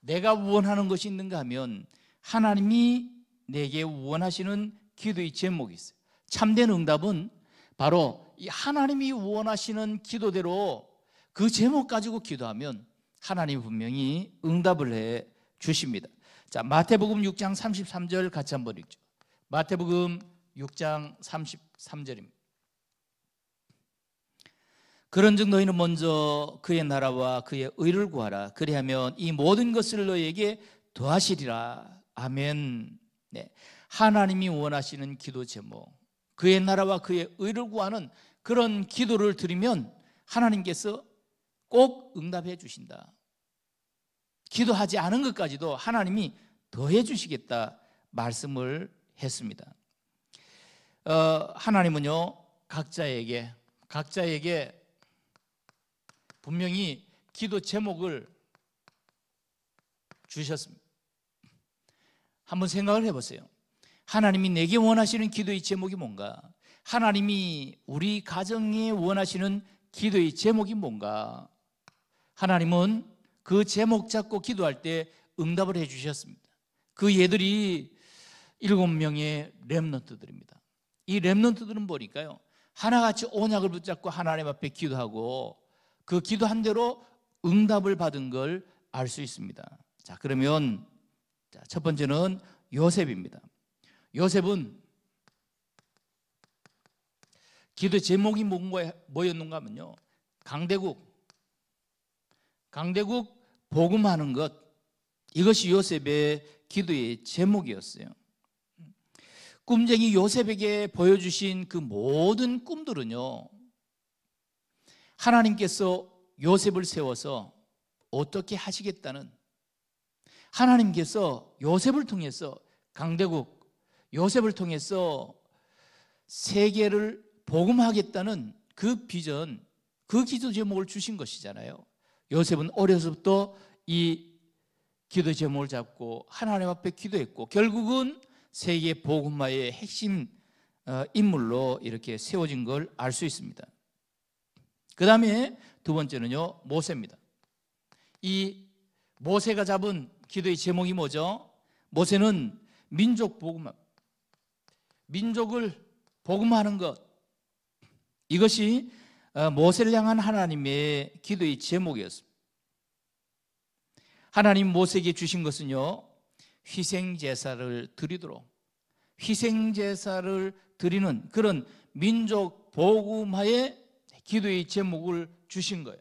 내가 원하는 것이 있는가 하면 하나님이 내게 원하시는 기도의 제목이 있어요. 참된 응답은 바로 이 하나님이 원하시는 기도대로 그 제목 가지고 기도하면 하나님 분명히 응답을 해 주십니다. 자, 마태복음 6장 33절 같이 한번 읽죠. 마태복음 6장 33절입니다. 그런즉 너희는 먼저 그의 나라와 그의 의를 구하라. 그리하면 이 모든 것을 너희에게 더하시리라. 아멘. 네. 하나님이 원하시는 기도 제목. 그의 나라와 그의 의를 구하는 그런 기도를 드리면 하나님께서 꼭 응답해 주신다. 기도하지 않은 것까지도 하나님이 더해 주시겠다 말씀을 했습니다. 어, 하나님은요 각자에게 각자에게 분명히 기도 제목을 주셨습니다. 한번 생각을 해보세요. 하나님이 내게 원하시는 기도의 제목이 뭔가? 하나님이 우리 가정에 원하시는 기도의 제목이 뭔가? 하나님은 그 제목 잡고 기도할 때 응답을 해 주셨습니다. 그 얘들이 일곱 명의 랩런트들입니다. 이 랩런트들은 보니까요. 하나같이 언약을 붙잡고 하나님 앞에 기도하고 그 기도한 대로 응답을 받은 걸 알 수 있습니다. 자, 그러면 자, 첫 번째는 요셉입니다. 요셉은 기도 제목이 뭐였는가 하면요. 강대국, 강대국 복음하는 것. 이것이 요셉의 기도의 제목이었어요. 꿈쟁이 요셉에게 보여주신 그 모든 꿈들은요. 하나님께서 요셉을 세워서 어떻게 하시겠다는 하나님께서 요셉을 통해서 강대국 요셉을 통해서 세계를 복음하겠다는 그 비전, 그 기도 제목을 주신 것이잖아요. 요셉은 어려서부터 이 기도 제목을 잡고 하나님 앞에 기도했고 결국은 세계 복음화의 핵심 어, 인물로 이렇게 세워진 걸 알 수 있습니다. 그 다음에 두 번째는요, 모세입니다. 이 모세가 잡은 기도의 제목이 뭐죠? 모세는 민족 복음화, 민족을 복음하는 것 이것이 어, 모세를 향한 하나님의 기도의 제목이었습니다. 하나님 모세에게 주신 것은요 희생 제사를 드리도록 희생 제사를 드리는 그런 민족 복음화의 기도의 제목을 주신 거예요.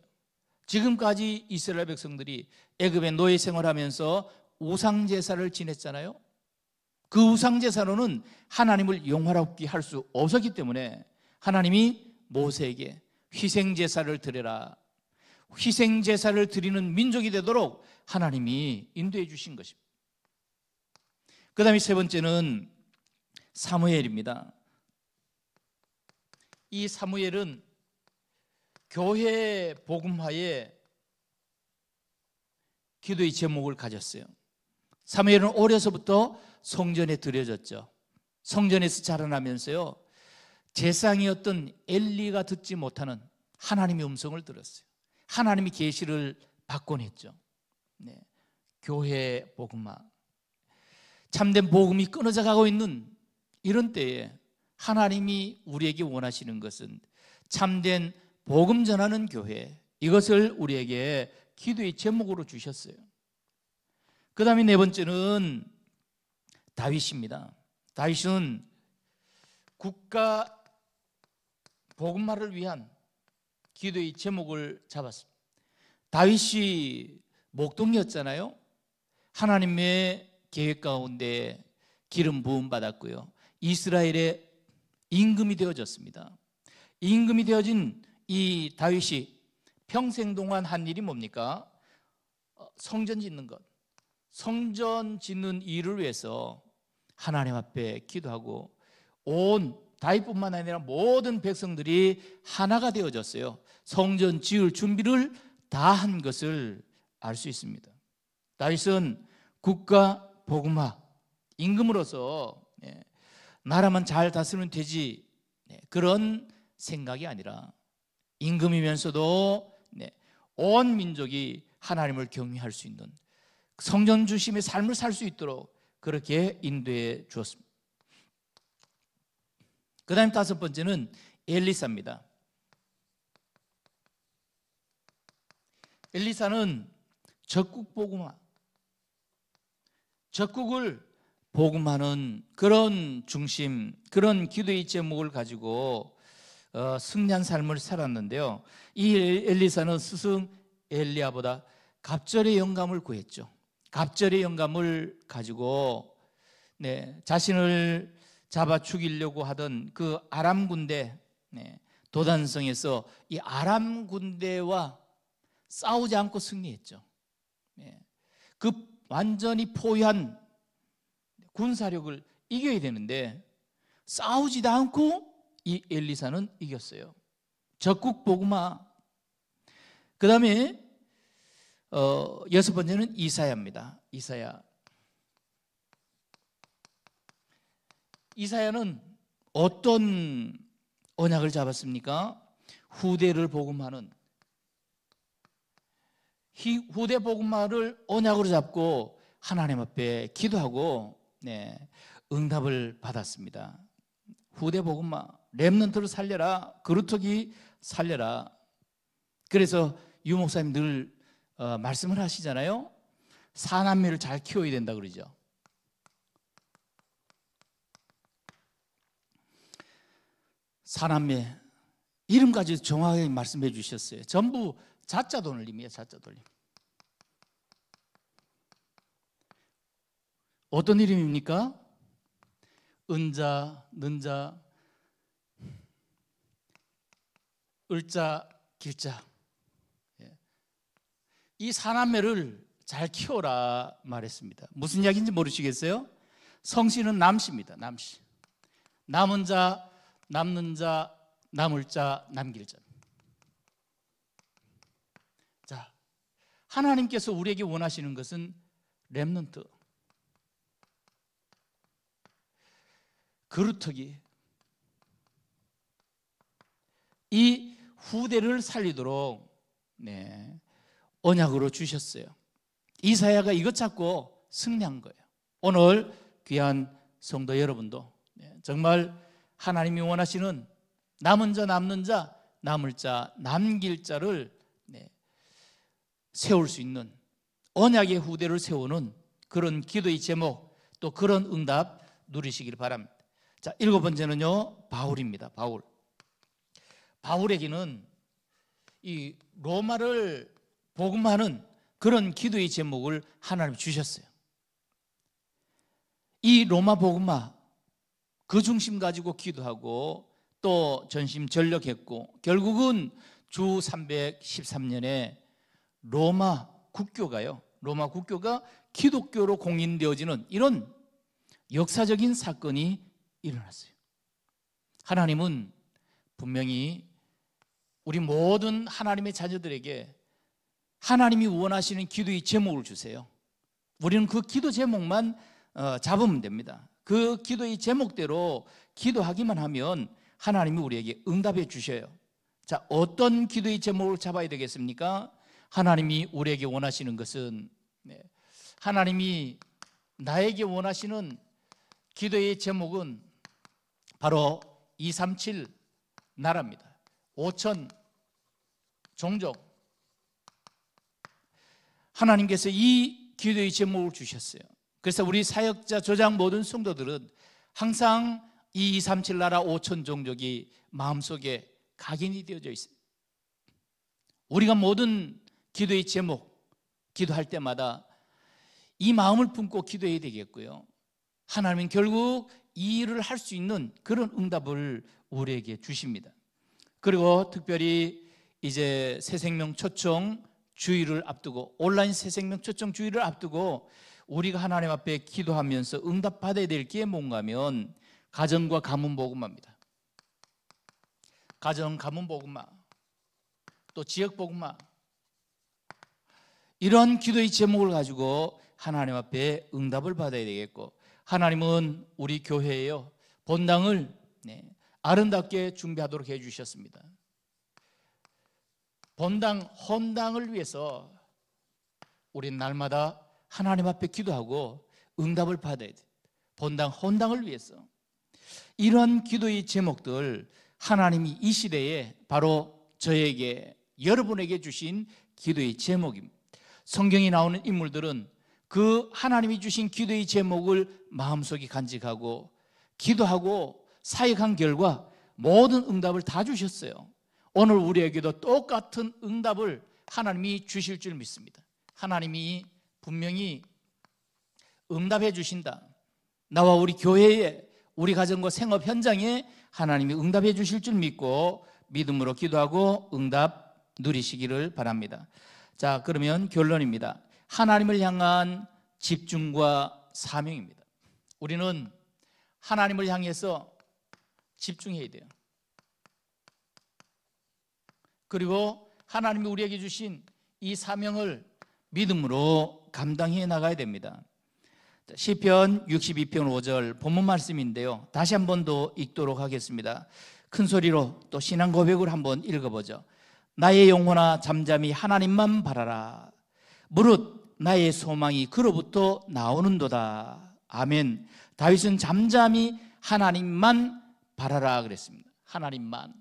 지금까지 이스라엘 백성들이 애굽의 노예 생활하면서 우상 제사를 지냈잖아요. 그 우상제사로는 하나님을 영화롭게 할 수 없었기 때문에 하나님이 모세에게 희생제사를 드려라. 희생제사를 드리는 민족이 되도록 하나님이 인도해 주신 것입니다. 그 다음에 세 번째는 사무엘입니다. 이 사무엘은 교회 복음화에 기도의 제목을 가졌어요. 사무엘은 어려서부터 성전에 들여졌죠. 성전에서 자라나면서요. 재상이었던 엘리가 듣지 못하는 하나님의 음성을 들었어요. 하나님의 계시를 받곤 했죠. 네. 교회 복음화 참된 복음이 끊어져 가고 있는 이런 때에 하나님이 우리에게 원하시는 것은 참된 복음 전하는 교회 이것을 우리에게 기도의 제목으로 주셨어요. 그 다음에 네 번째는 다윗입니다. 다윗은 국가 복음화를 위한 기도의 제목을 잡았습니다. 다윗이 목동이었잖아요. 하나님의 계획 가운데 기름 부음 받았고요. 이스라엘의 임금이 되어졌습니다. 임금이 되어진 이 다윗이 평생 동안 한 일이 뭡니까? 어, 성전 짓는 것. 성전 짓는 일을 위해서 하나님 앞에 기도하고 온 다윗뿐만 아니라 모든 백성들이 하나가 되어졌어요. 성전 지을 준비를 다 한 것을 알 수 있습니다. 다윗은 국가 복음화 임금으로서 예, 나라만 잘다스면 되지 네, 그런 생각이 아니라 임금이면서도 네, 온 민족이 하나님을 경외할 수 있는 성전 주심의 삶을 살 수 있도록 그렇게 인도해 주었습니다. 그 다음 다섯 번째는 엘리사입니다. 엘리사는 적국 복음화, 적국을 복음하는 그런 중심, 그런 기도의 제목을 가지고 어, 승리한 삶을 살았는데요. 이 엘리사는 스승 엘리야보다 갑절의 영감을 구했죠. 갑절의 영감을 가지고 네, 자신을 잡아 죽이려고 하던 그 아람 군대 네, 도단성에서 이 아람 군대와 싸우지 않고 승리했죠. 네, 그 완전히 포위한 군사력을 이겨야 되는데 싸우지도 않고 이 엘리사는 이겼어요. 적국 보구마. 그 다음에 어, 여섯 번째는 이사야입니다. 이사야. 이사야는 어떤 언약을 잡았습니까? 후대를 복음하는 후대 복음화를 언약으로 잡고 하나님 앞에 기도하고 네, 응답을 받았습니다. 후대 복음화 렘넌트를 살려라 그루터기 살려라. 그래서 유목사님 들 어, 말씀을 하시잖아요. 사남매를 잘 키워야 된다 그러죠. 사남매 이름까지 정확하게 말씀해 주셨어요. 전부 자자 돌림이에요. 자자 돌림. 어떤 이름입니까? 은자, 는자, 을자, 길자. 이 사남매를 잘 키워라 말했습니다. 무슨 이야기인지 모르시겠어요? 성씨는 남씨입니다. 남씨. 남은 자, 남는 자, 남을 자, 남길 자. 자, 하나님께서 우리에게 원하시는 것은 렘넌트. 그루터기. 이 후대를 살리도록 네. 언약으로 주셨어요. 이사야가 이것 찾고 승리한 거예요. 오늘 귀한 성도 여러분도 네, 정말 하나님이 원하시는 남은 자 남는 자 남을 자 남길 자를 네, 세울 수 있는 언약의 후대를 세우는 그런 기도의 제목 또 그런 응답 누리시길 바랍니다. 자, 일곱 번째는요. 바울입니다. 바울. 바울에게는 이 로마를 복음하는 그런 기도의 제목을 하나님 주셨어요. 이 로마 복음화 그 중심 가지고 기도하고 또 전심 전력했고 결국은 주 313년에 로마 국교가요. 로마 국교가 기독교로 공인되어지는 이런 역사적인 사건이 일어났어요. 하나님은 분명히 우리 모든 하나님의 자녀들에게 하나님이 원하시는 기도의 제목을 주세요. 우리는 그 기도 제목만 어, 잡으면 됩니다. 그 기도의 제목대로 기도하기만 하면 하나님이 우리에게 응답해 주셔요. 자, 어떤 기도의 제목을 잡아야 되겠습니까? 하나님이 우리에게 원하시는 것은 네. 하나님이 나에게 원하시는 기도의 제목은 바로 237 나라입니다. 5천 종족 하나님께서 이 기도의 제목을 주셨어요. 그래서 우리 사역자 조장 모든 성도들은 항상 2237 나라 5천 종족이 마음속에 각인이 되어져 있어요. 우리가 모든 기도의 제목, 기도할 때마다 이 마음을 품고 기도해야 되겠고요. 하나님은 결국 이 일을 할 수 있는 그런 응답을 우리에게 주십니다. 그리고 특별히 이제 새 생명 초청 주의를 앞두고 온라인 새 생명 초청 주의를 앞두고 우리가 하나님 앞에 기도하면서 응답받아야 될 게 뭔가면 가정과 가문 복음화입니다. 가정 가문 복음화 또 지역 복음화 이런 기도의 제목을 가지고 하나님 앞에 응답을 받아야 되겠고 하나님은 우리 교회에요 본당을 네, 아름답게 준비하도록 해주셨습니다. 본당 헌당을 위해서 우리 날마다 하나님 앞에 기도하고 응답을 받아야 돼. 본당 헌당을 위해서 이런 기도의 제목들 하나님이 이 시대에 바로 저에게 여러분에게 주신 기도의 제목입니다. 성경이 나오는 인물들은 그 하나님이 주신 기도의 제목을 마음속에 간직하고 기도하고 사역한 결과 모든 응답을 다 주셨어요. 오늘 우리에게도 똑같은 응답을 하나님이 주실 줄 믿습니다. 하나님이 분명히 응답해 주신다. 나와 우리 교회에, 우리 가정과 생업 현장에 하나님이 응답해 주실 줄 믿고 믿음으로 기도하고 응답 누리시기를 바랍니다. 자, 그러면 결론입니다. 하나님을 향한 집중과 사명입니다. 우리는 하나님을 향해서 집중해야 돼요. 그리고 하나님이 우리에게 주신 이 사명을 믿음으로 감당해 나가야 됩니다. 시편 62편 5절 본문 말씀인데요. 다시 한 번 더 읽도록 하겠습니다. 큰 소리로 또 신앙 고백을 한번 읽어보죠. 나의 영혼아 잠잠히 하나님만 바라라. 무릇 나의 소망이 그로부터 나오는도다. 아멘. 다윗은 잠잠히 하나님만 바라라 그랬습니다. 하나님만.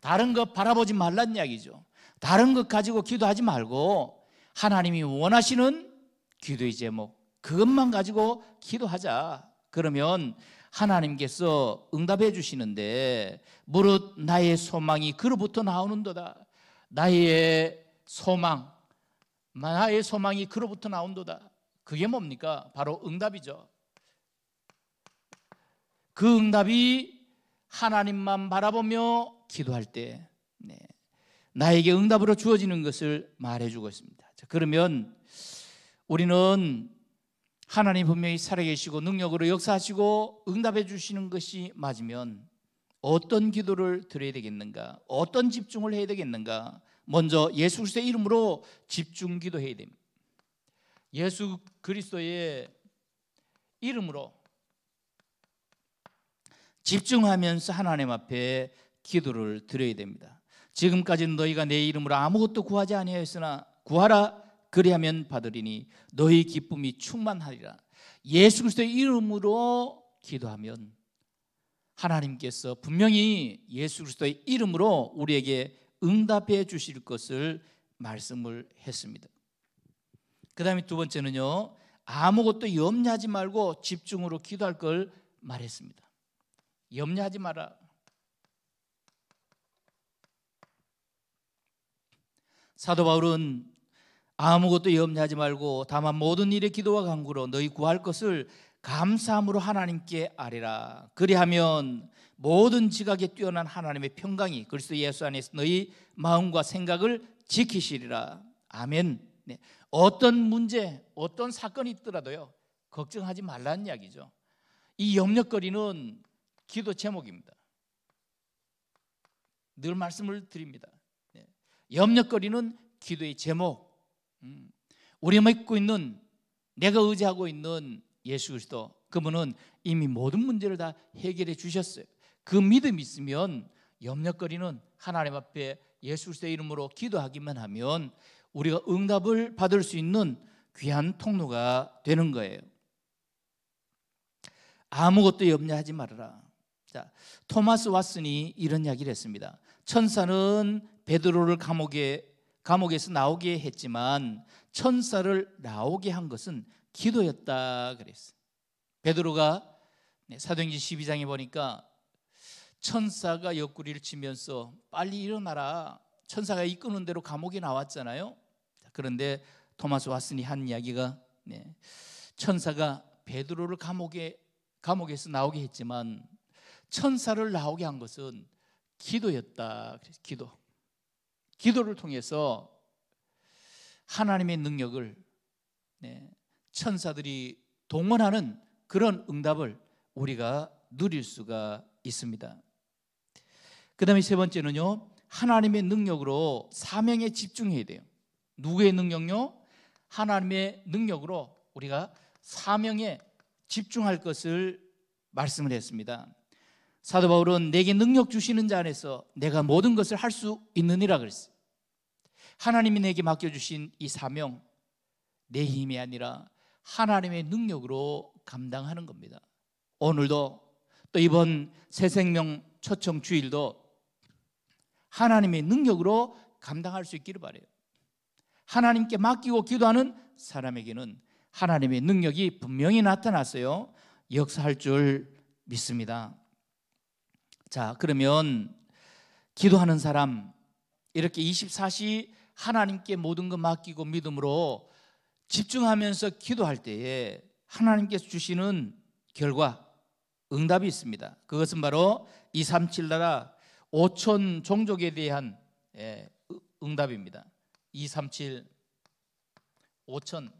다른 것 바라보지 말란 이야기죠. 다른 것 가지고 기도하지 말고 하나님이 원하시는 기도의 제목 뭐 그것만 가지고 기도하자. 그러면 하나님께서 응답해 주시는데 무릇 나의 소망이 그로부터 나오는도다. 나의 소망, 나의 소망이 그로부터 나온도다. 그게 뭡니까? 바로 응답이죠. 그 응답이 하나님만 바라보며 기도할 때 네, 나에게 응답으로 주어지는 것을 말해주고 있습니다. 자, 그러면 우리는 하나님 분명히 살아계시고 능력으로 역사하시고 응답해 주시는 것이 맞으면 어떤 기도를 드려야 되겠는가? 어떤 집중을 해야 되겠는가? 먼저 예수 그리스도의 이름으로 집중 기도해야 됩니다. 예수 그리스도의 이름으로 집중하면서 하나님 앞에 기도를 드려야 됩니다. 지금까지는 너희가 내 이름으로 아무것도 구하지 아니하였으나 구하라 그리하면 받으리니 너희 기쁨이 충만하리라. 예수 그리스도의 이름으로 기도하면 하나님께서 분명히 예수 그리스도의 이름으로 우리에게 응답해 주실 것을 말씀을 했습니다. 그다음에 두 번째는요. 아무것도 염려하지 말고 집중으로 기도할 걸 말했습니다. 염려하지 마라. 사도 바울은 아무것도 염려하지 말고 다만 모든 일에 기도와 간구로 너희 구할 것을 감사함으로 하나님께 아뢰라 그리하면 모든 지각에 뛰어난 하나님의 평강이 그리스도 예수 안에서 너희 마음과 생각을 지키시리라 아멘 네. 어떤 문제 어떤 사건이 있더라도요 걱정하지 말라는 이야기죠 이 염려거리는 기도 제목입니다 늘 말씀을 드립니다 염려거리는 기도의 제목 음. 우리 믿고 있는 내가 의지하고 있는 예수 그리스도 그분은 이미 모든 문제를 다 해결해 주셨어요 그 믿음이 있으면 염려거리는 하나님 앞에 예수 그리스도의 이름으로 기도하기만 하면 우리가 응답을 받을 수 있는 귀한 통로가 되는 거예요 아무것도 염려하지 말아라 자, 토마스 왓슨이 이런 이야기를 했습니다 천사는 베드로를 감옥에 감옥에서 나오게 했지만 천사를 나오게 한 것은 기도였다 그랬어 베드로가 네, 사도행전 12장에 보니까 천사가 옆구리를 치면서 빨리 일어나라. 천사가 이끄는 대로 감옥에 나왔잖아요. 그런데 토마스 왓슨이 한 이야기가 네. 천사가 베드로를 감옥에 감옥에서 나오게 했지만 천사를 나오게 한 것은 기도였다. 기도. 기도를 통해서 하나님의 능력을 네, 천사들이 동원하는 그런 응답을 우리가 누릴 수가 있습니다. 그 다음에 세 번째는요, 하나님의 능력으로 사명에 집중해야 돼요. 누구의 능력요? 하나님의 능력으로 우리가 사명에 집중할 것을 말씀을 했습니다. 사도 바울은 내게 능력 주시는 자 안에서 내가 모든 것을 할 수 있느니라 그랬어요. 하나님이 내게 맡겨주신 이 사명 내 힘이 아니라 하나님의 능력으로 감당하는 겁니다. 오늘도 또 이번 새 생명 초청 주일도 하나님의 능력으로 감당할 수 있기를 바래요. 하나님께 맡기고 기도하는 사람에게는 하나님의 능력이 분명히 나타났어요. 역사할 줄 믿습니다. 자, 그러면 기도하는 사람 이렇게 24시 하나님께 모든 것 맡기고 믿음으로 집중하면서 기도할 때에 하나님께서 주시는 결과 응답이 있습니다. 그것은 바로 237 나라 5천 종족에 대한 예, 응답입니다. 237 5천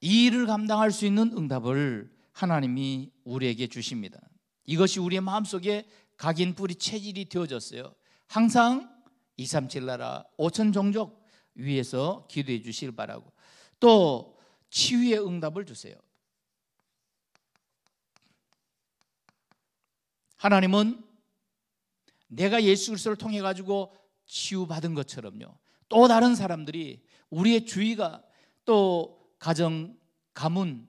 이 일을 감당할 수 있는 응답을 하나님이 우리에게 주십니다. 이것이 우리의 마음속에 각인 뿌리 체질이 되어졌어요. 항상 237 나라 5천 종족 위에서 기도해 주시길 바라고 또 치유의 응답을 주세요. 하나님은 내가 예수 그리스도를 통해 가지고 치유받은 것처럼요. 또 다른 사람들이 우리의 주위가 또 가정, 가문,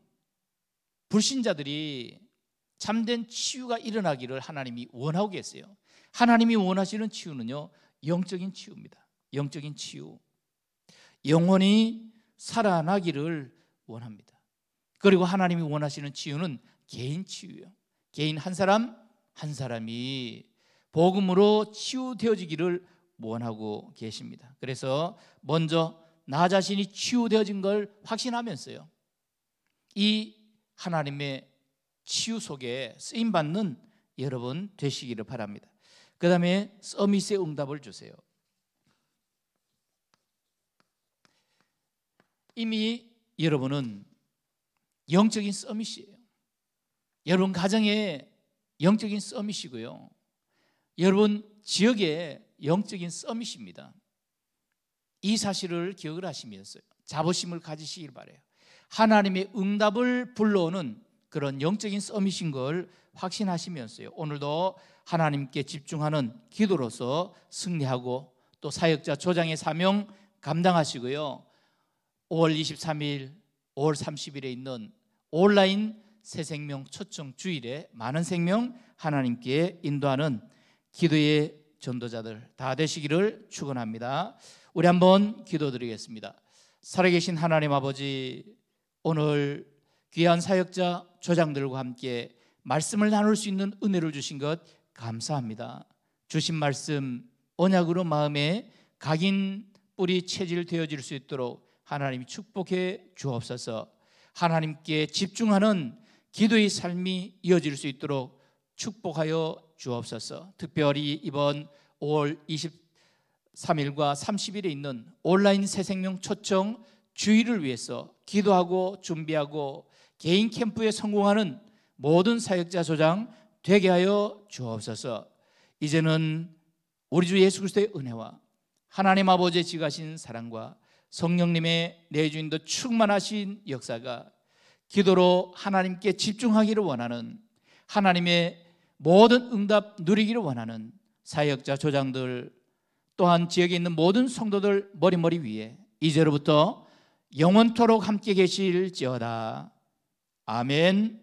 불신자들이 참된 치유가 일어나기를 하나님이 원하고 계세요. 하나님이 원하시는 치유는요. 영적인 치유입니다. 영적인 치유. 영원히 살아나기를 원합니다. 그리고 하나님이 원하시는 치유는 개인 치유요. 예 개인 한 사람 한 사람이 복음으로 치유되어지기를 원하고 계십니다. 그래서 먼저 나 자신이 치유되어진 걸 확신하면서요. 이 하나님의 치유 속에 쓰임 받는 여러분 되시기를 바랍니다. 그 다음에 서밋의 응답을 주세요. 이미 여러분은 영적인 서밋이에요. 여러분 가정에 영적인 서밋이고요. 여러분 지역에 영적인 서밋입니다. 이 사실을 기억을 하시면서 자부심을 가지시길 바래요. 하나님의 응답을 불러오는 그런 영적인 썸이신 걸 확신하시면서요. 오늘도 하나님께 집중하는 기도로서 승리하고 또 사역자 조장의 사명 감당하시고요. 5월 23일, 5월 30일에 있는 온라인 새 생명 초청 주일에 많은 생명 하나님께 인도하는 기도의 전도자들 다 되시기를 축원합니다. 우리 한번 기도드리겠습니다. 살아계신 하나님 아버지 오늘 귀한 사역자 조장들과 함께 말씀을 나눌 수 있는 은혜를 주신 것 감사합니다. 주신 말씀 언약으로 마음에 각인 뿌리 체질 되어질 수 있도록 하나님 축복해 주옵소서. 하나님께 집중하는 기도의 삶이 이어질 수 있도록 축복하여 주옵소서. 특별히 이번 5월 23일과 30일에 있는 온라인 새생명 초청 주의를 위해서 기도하고 준비하고 개인 캠프에 성공하는 모든 사역자 소장 되게 하여 주옵소서. 이제는 우리 주 예수 그리스도의 은혜와 하나님 아버지의 지가신 사랑과 성령님의 내주인도 충만하신 역사가 기도로 하나님께 집중하기를 원하는 하나님의 모든 응답 누리기를 원하는 사역자 조장들 또한 지역에 있는 모든 성도들 머리머리 위에 이제로부터 영원토록 함께 계실지어다. 아멘.